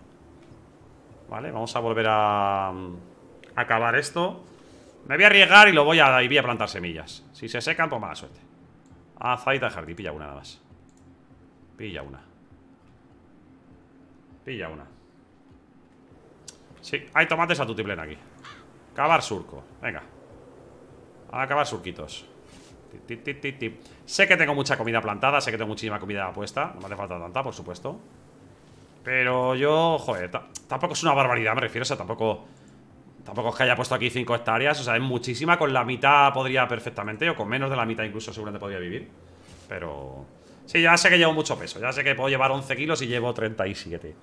Vale, vamos a volver a... Mm, acabar esto Me voy a arriesgar y lo voy a... Y voy a plantar semillas Si se secan, pues mala suerte Azaita ah, jardín, pilla una nada más Pilla una Pilla una Sí, hay tomates a tutiplén aquí Cavar surco, venga A cavar surquitos Sé que tengo mucha comida plantada, sé que tengo muchísima comida puesta. No me hace falta tanta, por supuesto. Pero yo, joder, tampoco es una barbaridad, me refiero. O sea, tampoco. Tampoco es que haya puesto aquí 5 hectáreas. O sea, es muchísima. Con la mitad podría perfectamente. O con menos de la mitad, incluso, seguramente podría vivir. Pero. Sí, ya sé que llevo mucho peso. Ya sé que puedo llevar 11 kilos y llevo 37.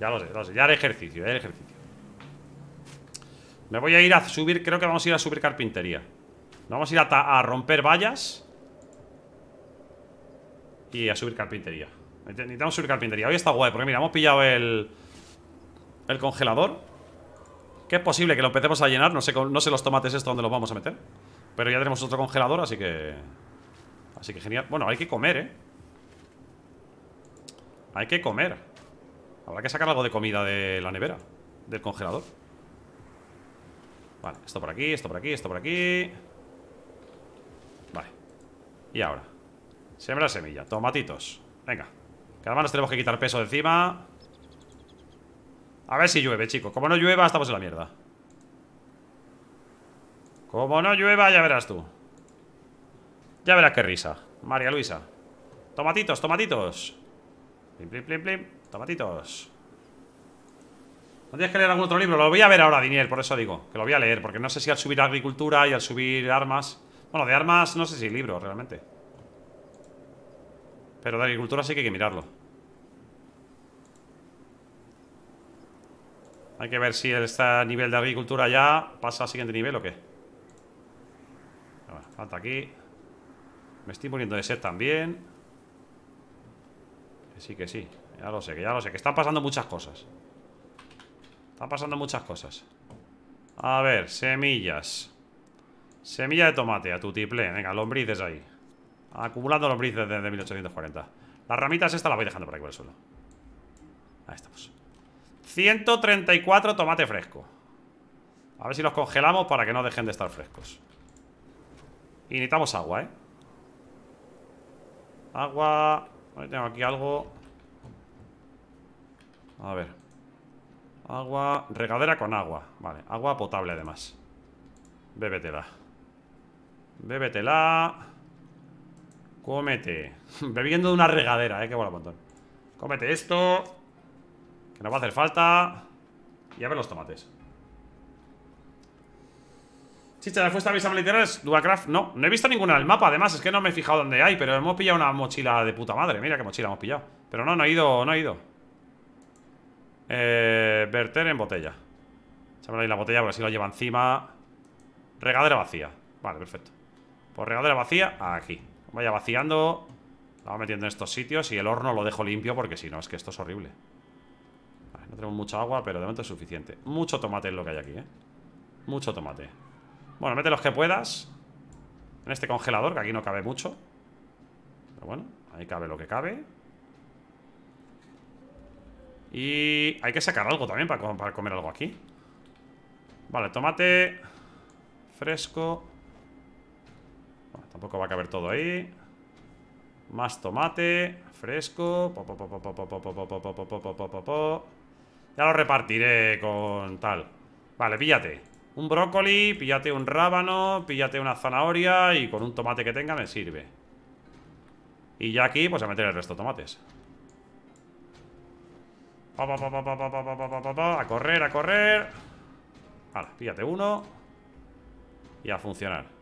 Ya lo sé, entonces Ya ejercicio, ya ejercicio. Me voy a ir a subir. Creo que vamos a ir a subir carpintería. Vamos a ir a, romper vallas Y a subir carpintería Necesitamos subir carpintería Hoy está guay, porque mira, hemos pillado el congelador Que es posible que lo empecemos a llenar No sé, no sé los tomates estos dónde los vamos a meter Pero ya tenemos otro congelador, así que Así que genial Bueno, hay que comer, eh Hay que comer Habrá que sacar algo de comida de la nevera Del congelador Vale, esto por aquí, esto por aquí, esto por aquí y ahora siembra semilla, tomatitos Venga, que además nos tenemos que quitar peso de encima A ver si llueve, chicos Como no llueva, estamos en la mierda Como no llueva, ya verás tú Ya verás qué risa María Luisa Tomatitos, tomatitos Plim, plim, plim, plim Tomatitos ¿No tienes que leer algún otro libro? Lo voy a ver ahora, Dinier, por eso digo Que lo voy a leer, porque no sé si al subir agricultura y al subir armas bueno, de armas no sé si libro, realmente Pero de agricultura sí que hay que mirarlo Hay que ver si este nivel de agricultura ya pasa al siguiente nivel o qué ah, Falta aquí Me estoy poniendo de sed también Que sí, que sí Ya lo sé, que ya lo sé Que están pasando muchas cosas Están pasando muchas cosas A ver, semillas Semilla de tomate, a tu tiple. Venga, lombrices ahí. Acumulando lombrices desde 1840. Las ramitas estas las voy dejando por aquí por el suelo. Ahí estamos. 134 tomate fresco. A ver si los congelamos para que no dejen de estar frescos. Y necesitamos agua, ¿eh? Agua... Tengo aquí algo. A ver. Agua... Regadera con agua. Vale, agua potable además. Bébetela. Bébetela. Cómete. Bebiendo de una regadera, eh. Qué bueno, montón. Cómete esto. Que no va a hacer falta. Y a ver los tomates. Chicha, ¿la fuiste a mis literal Duacraft, no. No he visto ninguna en el mapa, además. Es que no me he fijado dónde hay, pero hemos pillado una mochila de puta madre. Mira qué mochila hemos pillado. Pero no, no ha ido, no ha ido. Eh, verter en botella. Echámosle ahí la botella Por así lo lleva encima. Regadera vacía. Vale, perfecto. Por pues regadera vacía, aquí Vaya vaciando La va metiendo en estos sitios y el horno lo dejo limpio Porque si no, es que esto es horrible vale, No tenemos mucha agua, pero de momento es suficiente Mucho tomate es lo que hay aquí, eh Mucho tomate Bueno, mete los que puedas En este congelador, que aquí no cabe mucho Pero bueno, ahí cabe lo que cabe Y hay que sacar algo también para, para comer algo aquí Vale, tomate Fresco Tampoco va a caber todo ahí. Más tomate. Fresco. Ya lo repartiré con tal. Vale, píllate. Un brócoli, píllate un rábano, píllate una zanahoria y con un tomate que tenga me sirve. Y ya aquí, pues a meter el resto de tomates. A correr, a correr. Vale, píllate uno. Y a funcionar.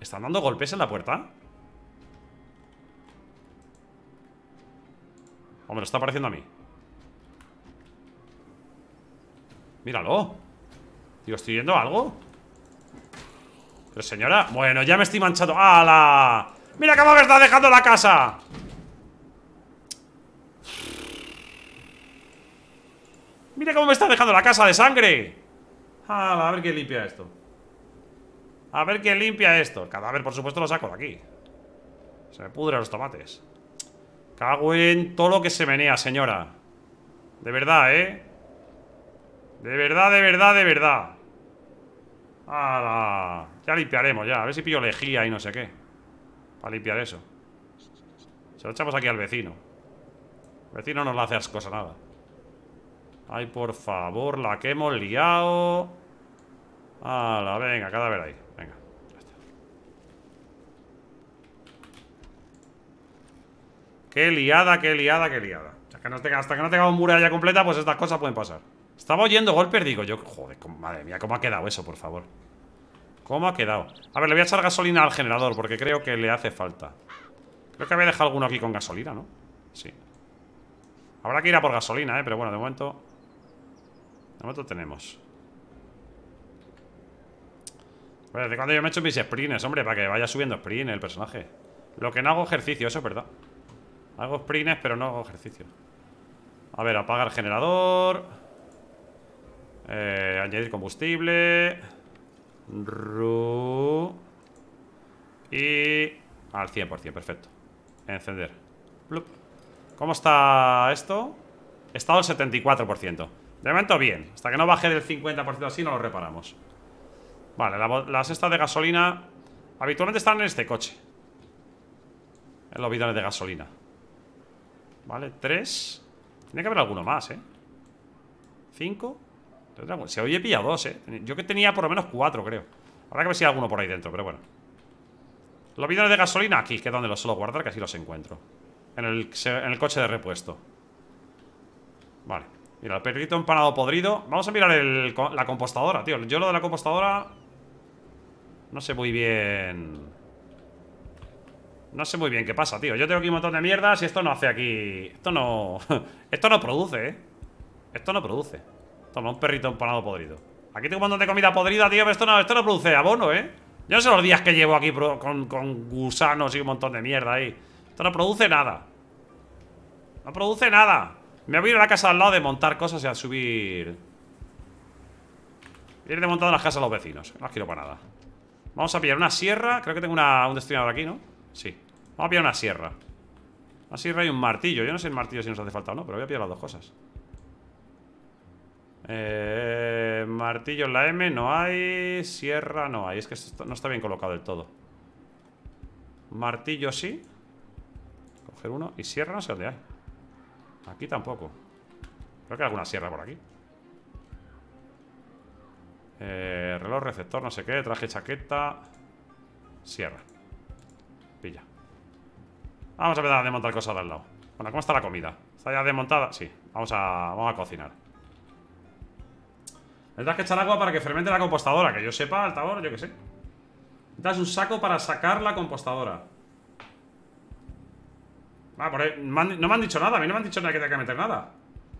¿Están dando golpes en la puerta? Hombre, lo está apareciendo a mí Míralo Tío, ¿estoy viendo algo? Pero señora, bueno, ya me estoy manchando ¡Hala! ¡Mira cómo me está dejando la casa! ¡Mira cómo me está dejando la casa de sangre! ¡Hala! A ver qué limpia esto a ver quién limpia esto. El cadáver, por supuesto, lo saco de aquí. Se me pudren los tomates. Cago en todo lo que se menea, señora. De verdad, ¿eh? De verdad, de verdad, de verdad. ¡Hala! Ya limpiaremos, ya. A ver si pillo lejía y no sé qué. Para limpiar eso. Se lo echamos aquí al vecino. El vecino no le hace ascos nada. Ay, por favor, la que hemos liado. ¡Hala! Venga, cadáver ahí. Qué liada, qué liada, qué liada. Hasta que no te hasta que no muralla completa, pues estas cosas pueden pasar. Estaba oyendo golpes, digo yo. Joder, madre mía, ¿cómo ha quedado eso, por favor? ¿Cómo ha quedado? A ver, le voy a echar gasolina al generador porque creo que le hace falta. Creo que había dejado alguno aquí con gasolina, ¿no? Sí. Habrá que ir a por gasolina, ¿eh? Pero bueno, de momento... De momento tenemos. cuando yo me hecho mis sprints, hombre, para que vaya subiendo sprint el personaje. Lo que no hago ejercicio, eso es verdad. Hago sprints, pero no hago ejercicio. A ver, apaga el generador. Eh, añadir combustible. Ru. Y... Al 100%, perfecto. Encender. ¿Cómo está esto? estado al 74%. De momento bien. Hasta que no baje del 50% así no lo reparamos. Vale, las estas de gasolina... Habitualmente están en este coche. En los bidones de gasolina. Vale, tres Tiene que haber alguno más, ¿eh? Cinco se hoy he pillado dos, ¿eh? Yo que tenía por lo menos cuatro, creo Habrá que ver si hay alguno por ahí dentro, pero bueno Los bidones de gasolina aquí, que es donde los suelo guardar Que así los encuentro En el, coche de repuesto Vale Mira, el perrito empanado podrido Vamos a mirar la compostadora, tío Yo lo de la compostadora No sé muy bien no sé muy bien qué pasa, tío Yo tengo aquí un montón de mierdas y esto no hace aquí... Esto no... esto no produce, ¿eh? Esto no produce Toma, un perrito empanado podrido Aquí tengo un montón de comida podrida, tío Pero esto no, esto no produce abono, ¿eh? Yo no sé los días que llevo aquí con, gusanos y un montón de mierda ahí Esto no produce nada No produce nada Me voy a ir a la casa al lado de montar cosas y a subir... Ir de montar las casas a los vecinos No las quiero para nada Vamos a pillar una sierra Creo que tengo una, un destinador aquí, ¿no? Sí Vamos a pillar una sierra Una sierra y un martillo Yo no sé el martillo si nos hace falta o no Pero voy a pillar las dos cosas eh, Martillo en la M no hay Sierra no hay Es que no está bien colocado del todo Martillo sí Coger uno Y sierra no sé dónde hay Aquí tampoco Creo que hay alguna sierra por aquí eh, reloj receptor, no sé qué, traje chaqueta Sierra Vamos a empezar a desmontar cosas de al lado. Bueno, ¿cómo está la comida? ¿Está ya desmontada? Sí, vamos a, vamos a cocinar. Tendrás que echar agua para que fermente la compostadora, que yo sepa, tabor, yo que sé. Das un saco para sacar la compostadora. por ahí, no me han dicho nada, a mí no me han dicho nada que tenga que meter nada.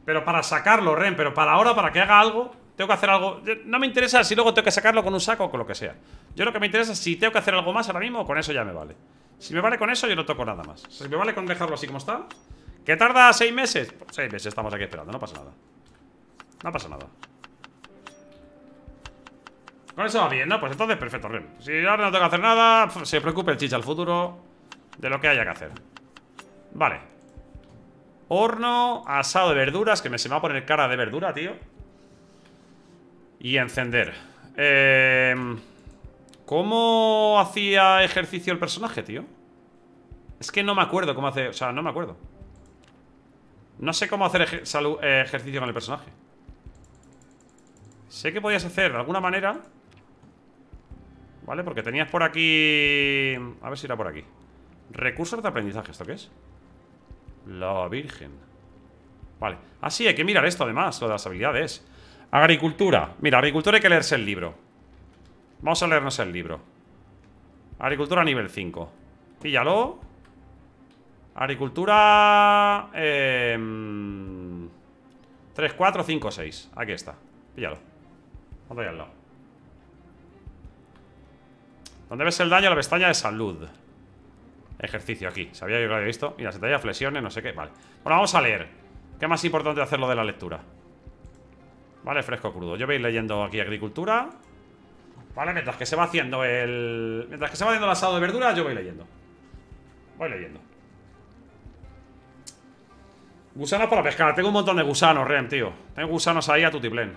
Pero para sacarlo, Ren, pero para ahora, para que haga algo, tengo que hacer algo. No me interesa si luego tengo que sacarlo con un saco o con lo que sea. Yo lo que me interesa es si tengo que hacer algo más ahora mismo, con eso ya me vale. Si me vale con eso, yo no toco nada más Si me vale con dejarlo así como está ¿Que tarda seis meses? Pues seis meses estamos aquí esperando, no pasa nada No pasa nada Con eso va bien, ¿no? Pues entonces perfecto, Rem Si ahora no tengo que hacer nada, se preocupe el chicha al futuro De lo que haya que hacer Vale Horno, asado de verduras Que me se me va a poner cara de verdura, tío Y encender Eh... ¿Cómo hacía ejercicio el personaje, tío? Es que no me acuerdo cómo hace... O sea, no me acuerdo. No sé cómo hacer eh, ejercicio con el personaje. Sé que podías hacer de alguna manera... ¿Vale? Porque tenías por aquí... A ver si era por aquí. Recursos de aprendizaje, ¿esto qué es? La virgen. Vale. Así ah, sí, hay que mirar esto además, lo de las habilidades. Agricultura. Mira, agricultura hay que leerse el libro. Vamos a leernos el libro Agricultura nivel 5 Píllalo Agricultura... 3, 4, 5, 6 Aquí está, píllalo Vamos ves el daño? La pestaña de salud Ejercicio aquí, sabía yo que lo había visto Mira, se te haya flexiones, no sé qué, vale Bueno, vamos a leer ¿Qué más importante hacer lo de la lectura? Vale, fresco crudo Yo voy leyendo aquí agricultura ¿Vale? Mientras que se va haciendo el... Mientras que se va haciendo el asado de verduras, yo voy leyendo. Voy leyendo. Gusanos para pescar. Tengo un montón de gusanos, Rem, tío. Tengo gusanos ahí a tutiplén.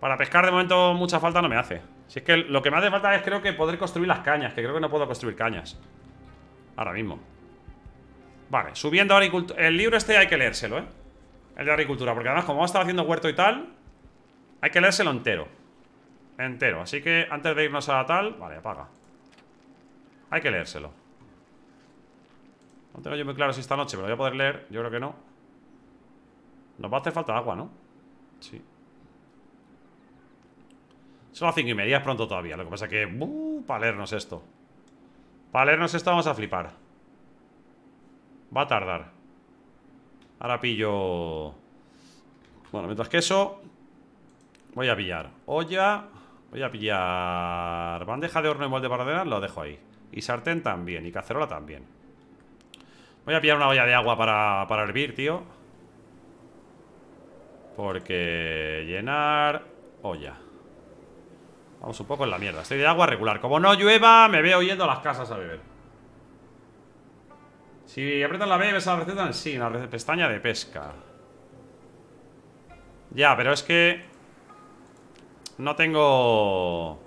Para pescar, de momento, mucha falta no me hace. Si es que lo que me hace falta es, creo que, poder construir las cañas. Que creo que no puedo construir cañas. Ahora mismo. Vale, subiendo a agricultura. El libro este hay que leérselo, ¿eh? El de agricultura. Porque además, como vamos a estar haciendo huerto y tal, hay que leérselo entero entero Así que antes de irnos a la tal... Vale, apaga Hay que leérselo No tengo yo muy claro si esta noche me lo voy a poder leer Yo creo que no Nos va a hacer falta agua, ¿no? Sí Son las cinco y media, es pronto todavía Lo que pasa que... Uh, para leernos esto palernos leernos esto vamos a flipar Va a tardar Ahora pillo... Bueno, mientras que eso... Voy a pillar olla Voy a pillar bandeja de horno y molde para lo dejo ahí. Y sartén también, y cacerola también. Voy a pillar una olla de agua para, para hervir, tío. Porque llenar olla. Vamos un poco en la mierda. Estoy de agua regular. Como no llueva, me veo yendo a las casas a beber. Si aprietan la B, ves la receta. Sí, la pestaña de pesca. Ya, pero es que no tengo... O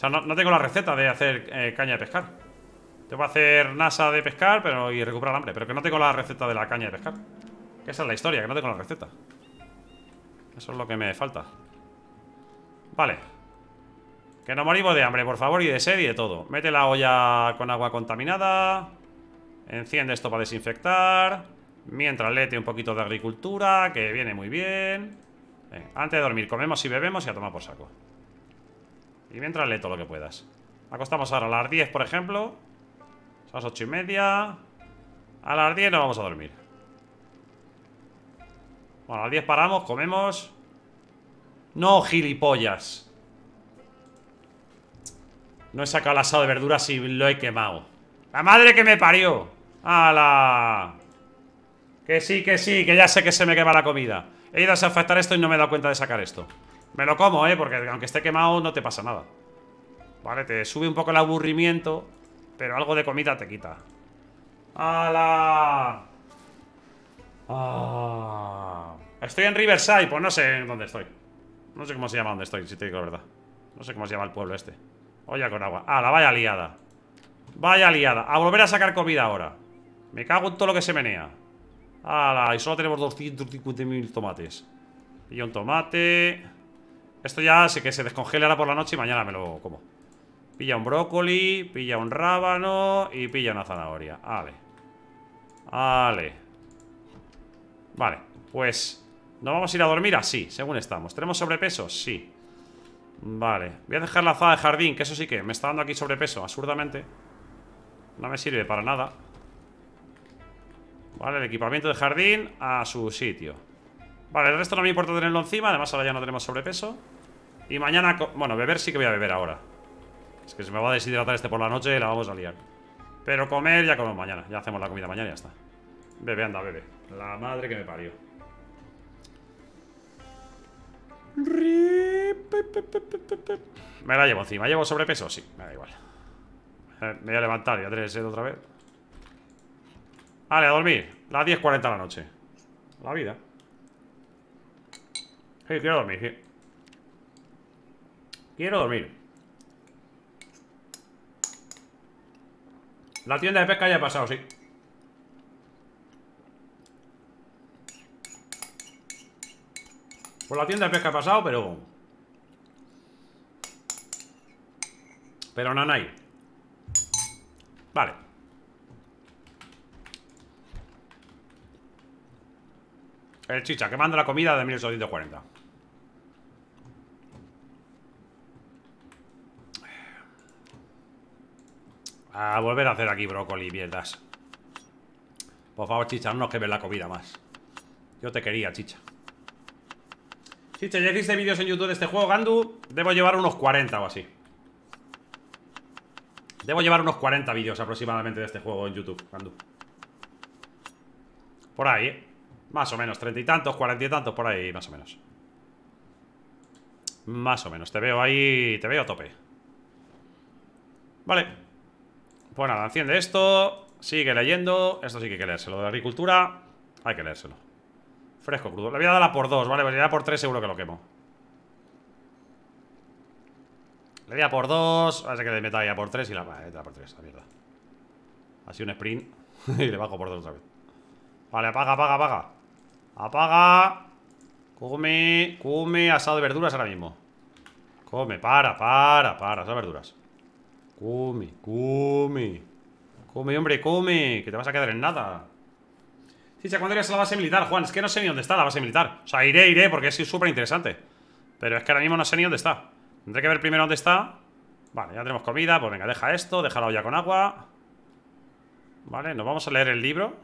sea, no, tengo la receta de hacer eh, caña de pescar. voy a hacer NASA de pescar pero y recuperar hambre. Pero que no tengo la receta de la caña de pescar. Que esa es la historia, que no tengo la receta. Eso es lo que me falta. Vale. Que no morimos de hambre, por favor, y de sed y de todo. Mete la olla con agua contaminada. Enciende esto para desinfectar. Mientras lete un poquito de agricultura, que viene muy bien antes de dormir, comemos y bebemos y a tomar por saco. Y mientras le todo lo que puedas. Acostamos ahora a las 10, por ejemplo. Son las 8 y media. A las 10 no vamos a dormir. Bueno, a las 10 paramos, comemos. No, gilipollas. No he sacado el asado de verduras y lo he quemado. ¡La madre que me parió! ¡Hala! Que sí, que sí, que ya sé que se me quema la comida. He ido a afectar esto y no me he dado cuenta de sacar esto Me lo como, eh, porque aunque esté quemado no te pasa nada Vale, te sube un poco el aburrimiento Pero algo de comida te quita ¡Hala! Ah. Estoy en Riverside, pues no sé En dónde estoy No sé cómo se llama dónde estoy, si te digo la verdad No sé cómo se llama el pueblo este Oye con agua, ¡hala, vaya liada! Vaya liada, a volver a sacar comida ahora Me cago en todo lo que se menea ¡Hala! Y solo tenemos 250.000 tomates. Pilla un tomate. Esto ya sé que se descongele ahora por la noche y mañana me lo como. Pilla un brócoli, pilla un rábano y pilla una zanahoria. Vale. Vale. Vale, pues... no vamos a ir a dormir? Así, ah, según estamos. ¿Tenemos sobrepeso? Sí. Vale. Voy a dejar la azada de jardín, que eso sí que me está dando aquí sobrepeso, absurdamente. No me sirve para nada. Vale, el equipamiento de jardín a su sitio Vale, el resto no me importa tenerlo encima Además ahora ya no tenemos sobrepeso Y mañana, bueno, beber sí que voy a beber ahora Es que se me va a deshidratar este por la noche Y la vamos a liar Pero comer ya comemos mañana, ya hacemos la comida mañana y ya está Bebe, anda, bebe La madre que me parió Me la llevo encima, ¿llevo sobrepeso? Sí, me da igual eh, Me voy a levantar y a tener eh, sed otra vez Vale, a dormir. Las 10.40 de la noche. La vida. quiero dormir, sí. Quiero dormir. La tienda de pesca ya ha pasado, sí. Por pues la tienda de pesca ha pasado, pero... Pero no, no hay. Vale. El chicha, manda la comida de 1840. A volver a hacer aquí brócoli, mierdas. Por favor, chicha, no nos quemes la comida más. Yo te quería, chicha. Chicha, ya hiciste vídeos en YouTube de este juego, Gandu. Debo llevar unos 40 o así. Debo llevar unos 40 vídeos aproximadamente de este juego en YouTube, Gandu. Por ahí, ¿eh? Más o menos, treinta y tantos, cuarenta y tantos, por ahí, más o menos Más o menos, te veo ahí, te veo a tope Vale Pues nada, enciende esto Sigue leyendo, esto sí que hay que leérselo De la agricultura, hay que leérselo Fresco crudo, le voy a dar a por dos, vale pues a dar por tres seguro que lo quemo Le voy a por dos, a ver que le meta ahí a por tres Y la voy por tres, la mierda Así un sprint y le bajo por dos otra vez Vale, apaga, apaga, apaga Apaga. Come, come asado de verduras ahora mismo. Come, para, para, para, asado de verduras. Come, come. Come, hombre, come, que te vas a quedar en nada. Sí, ¿cuándo irás a la base militar, Juan? Es que no sé ni dónde está la base militar. O sea, iré, iré, porque es súper interesante. Pero es que ahora mismo no sé ni dónde está. Tendré que ver primero dónde está. Vale, ya tenemos comida. Pues venga, deja esto, deja la olla con agua. Vale, nos vamos a leer el libro.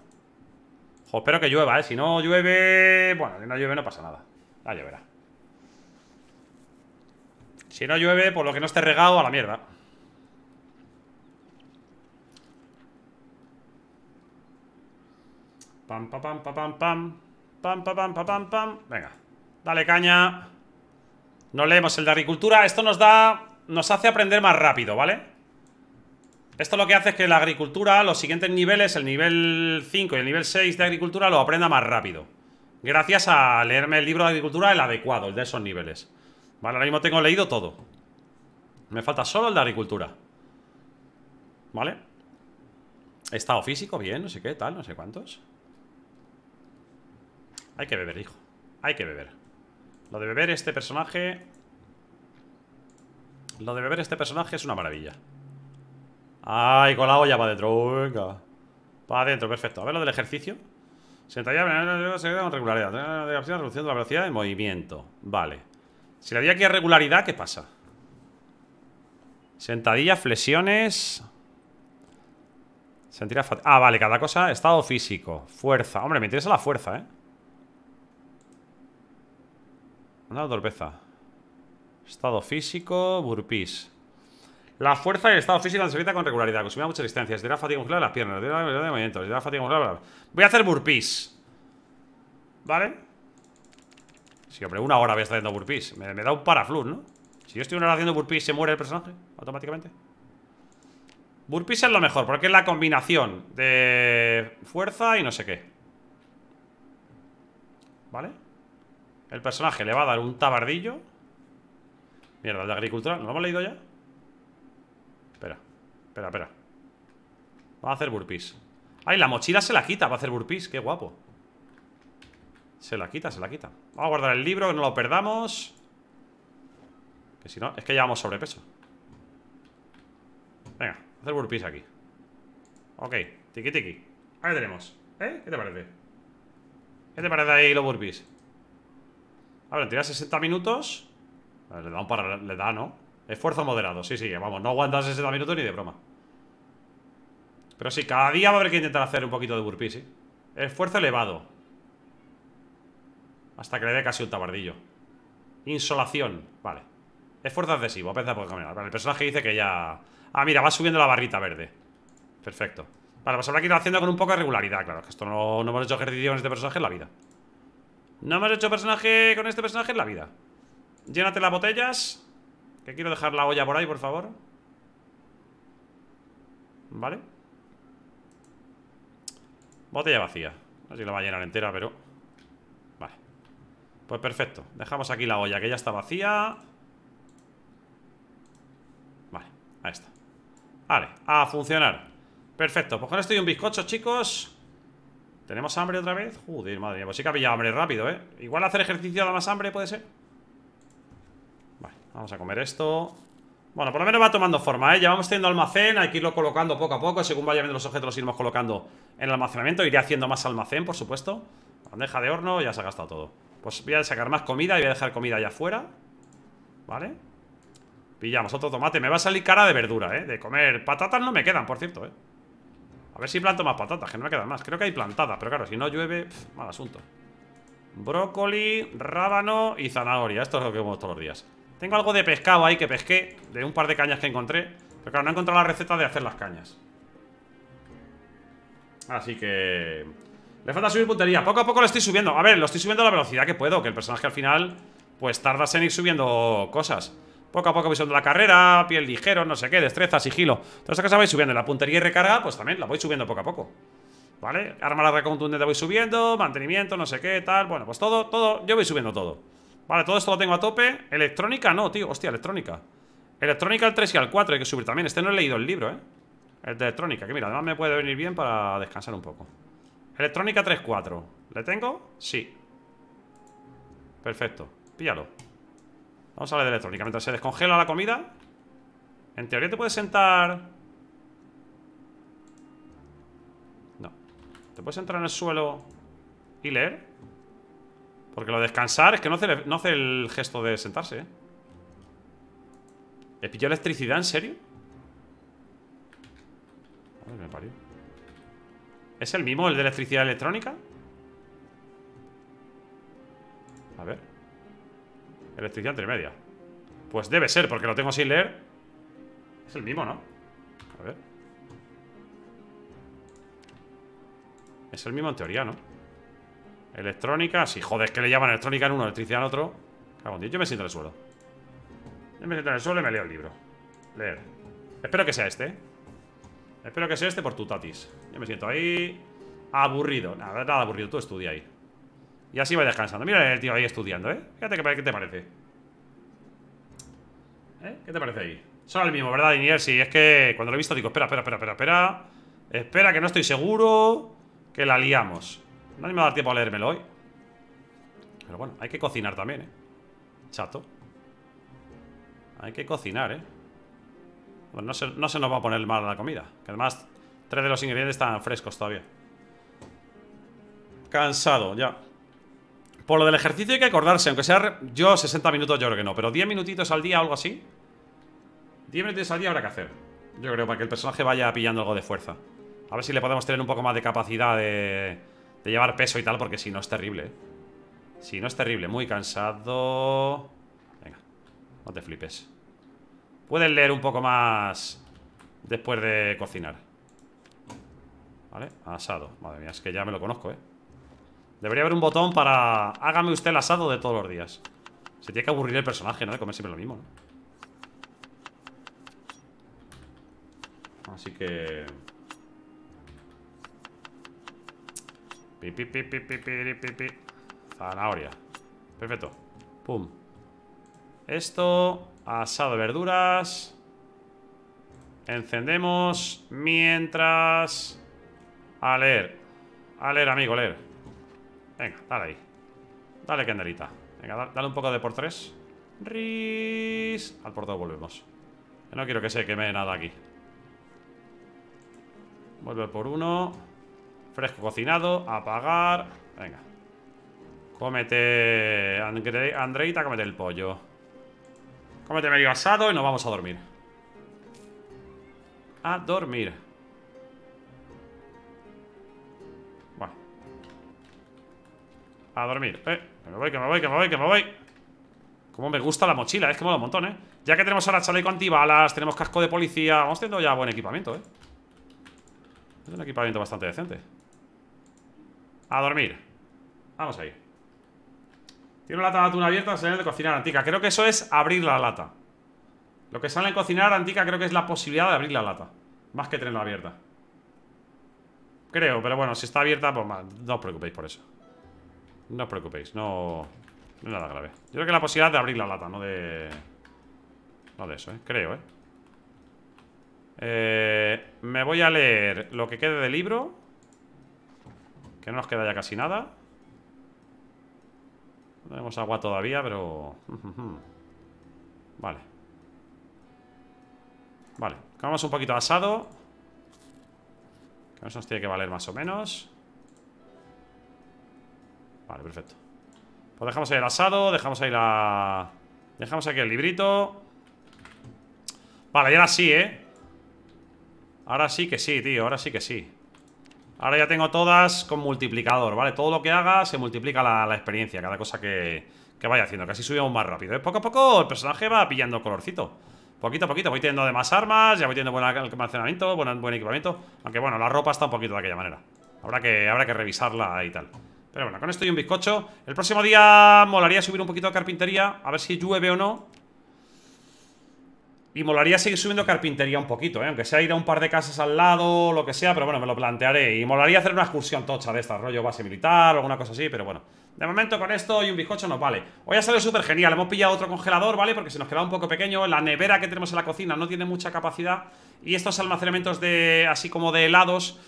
O espero que llueva, ¿eh? Si no llueve... Bueno, si no llueve no pasa nada. a lloverá. Si no llueve, por lo que no esté regado, a la mierda. Pam, pam, pam, pam, pam. Pam, pam, pam, pam, pam. Venga. Dale caña. No leemos el de agricultura. Esto nos da... Nos hace aprender más rápido, ¿vale? Esto lo que hace es que la agricultura, los siguientes niveles, el nivel 5 y el nivel 6 de agricultura, lo aprenda más rápido. Gracias a leerme el libro de agricultura, el adecuado, el de esos niveles. Vale, ahora mismo tengo leído todo. Me falta solo el de agricultura. ¿Vale? Estado físico, bien, no sé qué, tal, no sé cuántos. Hay que beber, hijo. Hay que beber. Lo de beber este personaje... Lo de beber este personaje es una maravilla. Ay, con la olla para adentro, venga Para adentro, perfecto, a ver lo del ejercicio Sentadilla, con regularidad Reducción de la velocidad de movimiento Vale Si le di aquí a regularidad, ¿qué pasa? Sentadilla, flexiones Sentirá Ah, vale, cada cosa Estado físico Fuerza Hombre, me interesa la fuerza, ¿eh? Una torpeza Estado físico Burpees la fuerza y el estado físico se evita con regularidad. Consumida muchas distancias. te fatiga muscular las piernas. de fatiga muscular. Voy a hacer burpees. ¿Vale? Sí, hombre, una hora voy a estar haciendo burpees. Me, da un paraflux, ¿no? Si yo estoy una hora haciendo burpees, ¿se muere el personaje? Automáticamente. Burpees es lo mejor, porque es la combinación de fuerza y no sé qué. ¿Vale? El personaje le va a dar un tabardillo. Mierda, el de agricultura. ¿No lo hemos leído ya? Espera, espera Va a hacer burpees Ay, la mochila se la quita, va a hacer burpees, qué guapo Se la quita, se la quita Vamos a guardar el libro, que no lo perdamos Que si no, es que llevamos sobrepeso Venga, hacer burpees aquí Ok, tiki tiki Ahí tenemos, ¿eh? ¿Qué te parece? ¿Qué te parece ahí los burpees? A ver, tira 60 minutos le da un para... Le da, ¿no? Esfuerzo moderado, sí, sí, vamos, no aguantas 60 minutos ni de broma Pero sí, cada día va a haber que intentar hacer un poquito de burpees, sí. Esfuerzo elevado Hasta que le dé casi un tabardillo Insolación, vale Esfuerzo excesivo, por caminar Vale, el personaje dice que ya... Ah, mira, va subiendo la barrita verde Perfecto Vale, pues habrá que ir haciendo con un poco de regularidad, claro Que esto no, no hemos hecho ejercicio con este personaje en la vida No hemos hecho personaje con este personaje en la vida Llénate las botellas que quiero dejar la olla por ahí, por favor Vale Botella vacía No sé si la va a llenar entera, pero Vale Pues perfecto Dejamos aquí la olla, que ya está vacía Vale, ahí está Vale, a funcionar Perfecto, pues con esto y un bizcocho, chicos ¿Tenemos hambre otra vez? Joder, madre mía, pues sí que ha hambre rápido, ¿eh? Igual hacer ejercicio da más hambre, ¿puede ser? Vamos a comer esto Bueno, por lo menos va tomando forma, ¿eh? Ya vamos teniendo almacén, hay que irlo colocando poco a poco Según vayan viendo los objetos los iremos colocando en el almacenamiento Iré haciendo más almacén, por supuesto Bandeja de horno, ya se ha gastado todo Pues voy a sacar más comida y voy a dejar comida allá afuera ¿Vale? Pillamos otro tomate Me va a salir cara de verdura, ¿eh? De comer patatas no me quedan, por cierto, ¿eh? A ver si planto más patatas, que no me quedan más Creo que hay plantadas, pero claro, si no llueve, mal asunto Brócoli, rábano y zanahoria Esto es lo que vemos todos los días tengo algo de pescado ahí que pesqué De un par de cañas que encontré Pero claro, no he encontrado la receta de hacer las cañas Así que... Le falta subir puntería Poco a poco lo estoy subiendo A ver, lo estoy subiendo a la velocidad que puedo Que el personaje al final... Pues tarda en ir subiendo cosas poco a poco voy subiendo la carrera, piel ligero, no sé qué, destreza, sigilo. Entonces esas cosas vais subiendo. La puntería y recarga, pues también la voy subiendo poco a poco. ¿Vale? Arma la contundente voy subiendo, mantenimiento, no sé qué, tal. Bueno, pues todo, todo, yo voy subiendo todo. Vale, todo esto lo tengo a tope Electrónica no, tío, hostia, electrónica Electrónica al 3 y al 4 hay que subir también Este no he leído el libro, eh El de electrónica, que mira, además me puede venir bien para descansar un poco Electrónica 3-4 ¿Le tengo? Sí Perfecto, píllalo Vamos a hablar de electrónica Mientras se descongela la comida En teoría te puedes sentar No Te puedes sentar en el suelo Y leer porque lo de descansar es que no hace, el gesto de sentarse, ¿eh? ¿Le pilló electricidad? ¿En serio? me parió. ¿Es el mismo, el de electricidad electrónica? A ver. Electricidad entre Pues debe ser, porque lo tengo sin leer. Es el mismo, ¿no? A ver. Es el mismo en teoría, ¿no? Electrónica, Si joder, que le llaman electrónica en uno, electricidad en otro Cago yo me siento en el suelo Yo me siento en el suelo y me leo el libro Leer Espero que sea este ¿eh? Espero que sea este por tu tatis Yo me siento ahí Aburrido, nada, nada aburrido, tú estudia ahí Y así va descansando, mira el tío ahí estudiando, eh Fíjate que, qué te parece ¿Eh? ¿Qué te parece ahí? Son el mismo, ¿verdad, Daniel? es que cuando lo he visto digo, espera, espera, espera, espera Espera, que no estoy seguro Que la liamos no me va a dar tiempo a leérmelo hoy Pero bueno, hay que cocinar también, ¿eh? Chato Hay que cocinar, ¿eh? Bueno, no se, no se nos va a poner mal la comida Que además, tres de los ingredientes están frescos todavía Cansado, ya por lo del ejercicio hay que acordarse, aunque sea yo 60 minutos yo creo que no, pero 10 minutitos al día algo así. 10 minutitos al día habrá que hacer. Yo creo para que el personaje vaya pillando algo de fuerza. A ver si le podemos tener un poco más de capacidad de de llevar peso y tal, porque si no es terrible, ¿eh? Si no es terrible, muy cansado... Venga, no te flipes. Pueden leer un poco más después de cocinar. ¿Vale? Asado. Madre mía, es que ya me lo conozco, ¿eh? Debería haber un botón para... Hágame usted el asado de todos los días. Se tiene que aburrir el personaje, ¿no? De comer siempre lo mismo, ¿no? Así que... Zanahoria. Perfecto. Pum. Esto. Asado de verduras. Encendemos. Mientras. A leer. A leer, amigo, leer. Venga, dale ahí. Dale, candelita. Venga, dale un poco de por tres. ris Al portado volvemos. No quiero que se queme nada aquí. Vuelve por uno. Fresco cocinado, apagar Venga Cómete, Andreita, cómete el pollo Cómete medio asado y nos vamos a dormir A dormir Bueno A dormir, eh Que me voy, que me voy, que me voy, que me voy Como me gusta la mochila, es que mola un montón, eh Ya que tenemos ahora chaleco antibalas, tenemos casco de policía Vamos teniendo ya buen equipamiento, eh es un equipamiento bastante decente a dormir Vamos ahí Tiene una lata de atún abierta sale de cocinar antica Creo que eso es abrir la lata Lo que sale en cocinar antica Creo que es la posibilidad de abrir la lata Más que tenerla abierta Creo, pero bueno, si está abierta Pues no os preocupéis por eso No os preocupéis, no... No es nada grave Yo creo que la posibilidad de abrir la lata No de... No de eso, ¿eh? Creo, Eh, eh me voy a leer lo que quede del libro que no nos queda ya casi nada No tenemos agua todavía, pero... Vale Vale, cagamos un poquito de asado Que eso nos tiene que valer más o menos Vale, perfecto Pues dejamos ahí el asado, dejamos ahí la... Dejamos aquí el librito Vale, y ahora sí, ¿eh? Ahora sí que sí, tío, ahora sí que sí Ahora ya tengo todas con multiplicador, ¿vale? Todo lo que haga se multiplica la, experiencia, cada cosa que, vaya haciendo. Casi subimos más rápido. Poco a poco el personaje va pillando colorcito. Poquito a poquito. Voy teniendo más armas, ya voy teniendo buen almacenamiento, buen, buen equipamiento. Aunque bueno, la ropa está un poquito de aquella manera. Habrá que, habrá que revisarla y tal. Pero bueno, con esto y un bizcocho. El próximo día molaría subir un poquito de carpintería, a ver si llueve o no. Y molaría seguir subiendo carpintería un poquito, ¿eh? Aunque sea ir a un par de casas al lado, lo que sea, pero bueno, me lo plantearé. Y molaría hacer una excursión tocha de estas, rollo base militar o alguna cosa así, pero bueno. De momento con esto y un bizcocho nos vale. Hoy ha salido súper genial, hemos pillado otro congelador, ¿vale? Porque se nos quedaba un poco pequeño. La nevera que tenemos en la cocina no tiene mucha capacidad. Y estos almacenamientos de, así como de helados,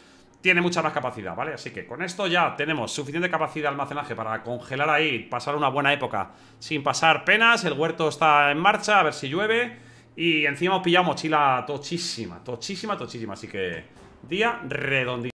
tiene mucha más capacidad, ¿vale? Así que con esto ya tenemos suficiente capacidad de almacenaje para congelar ahí, pasar una buena época sin pasar penas. El huerto está en marcha, a ver si llueve. Y encima hemos pillado mochila tochísima, tochísima, tochísima. Así que día redondito.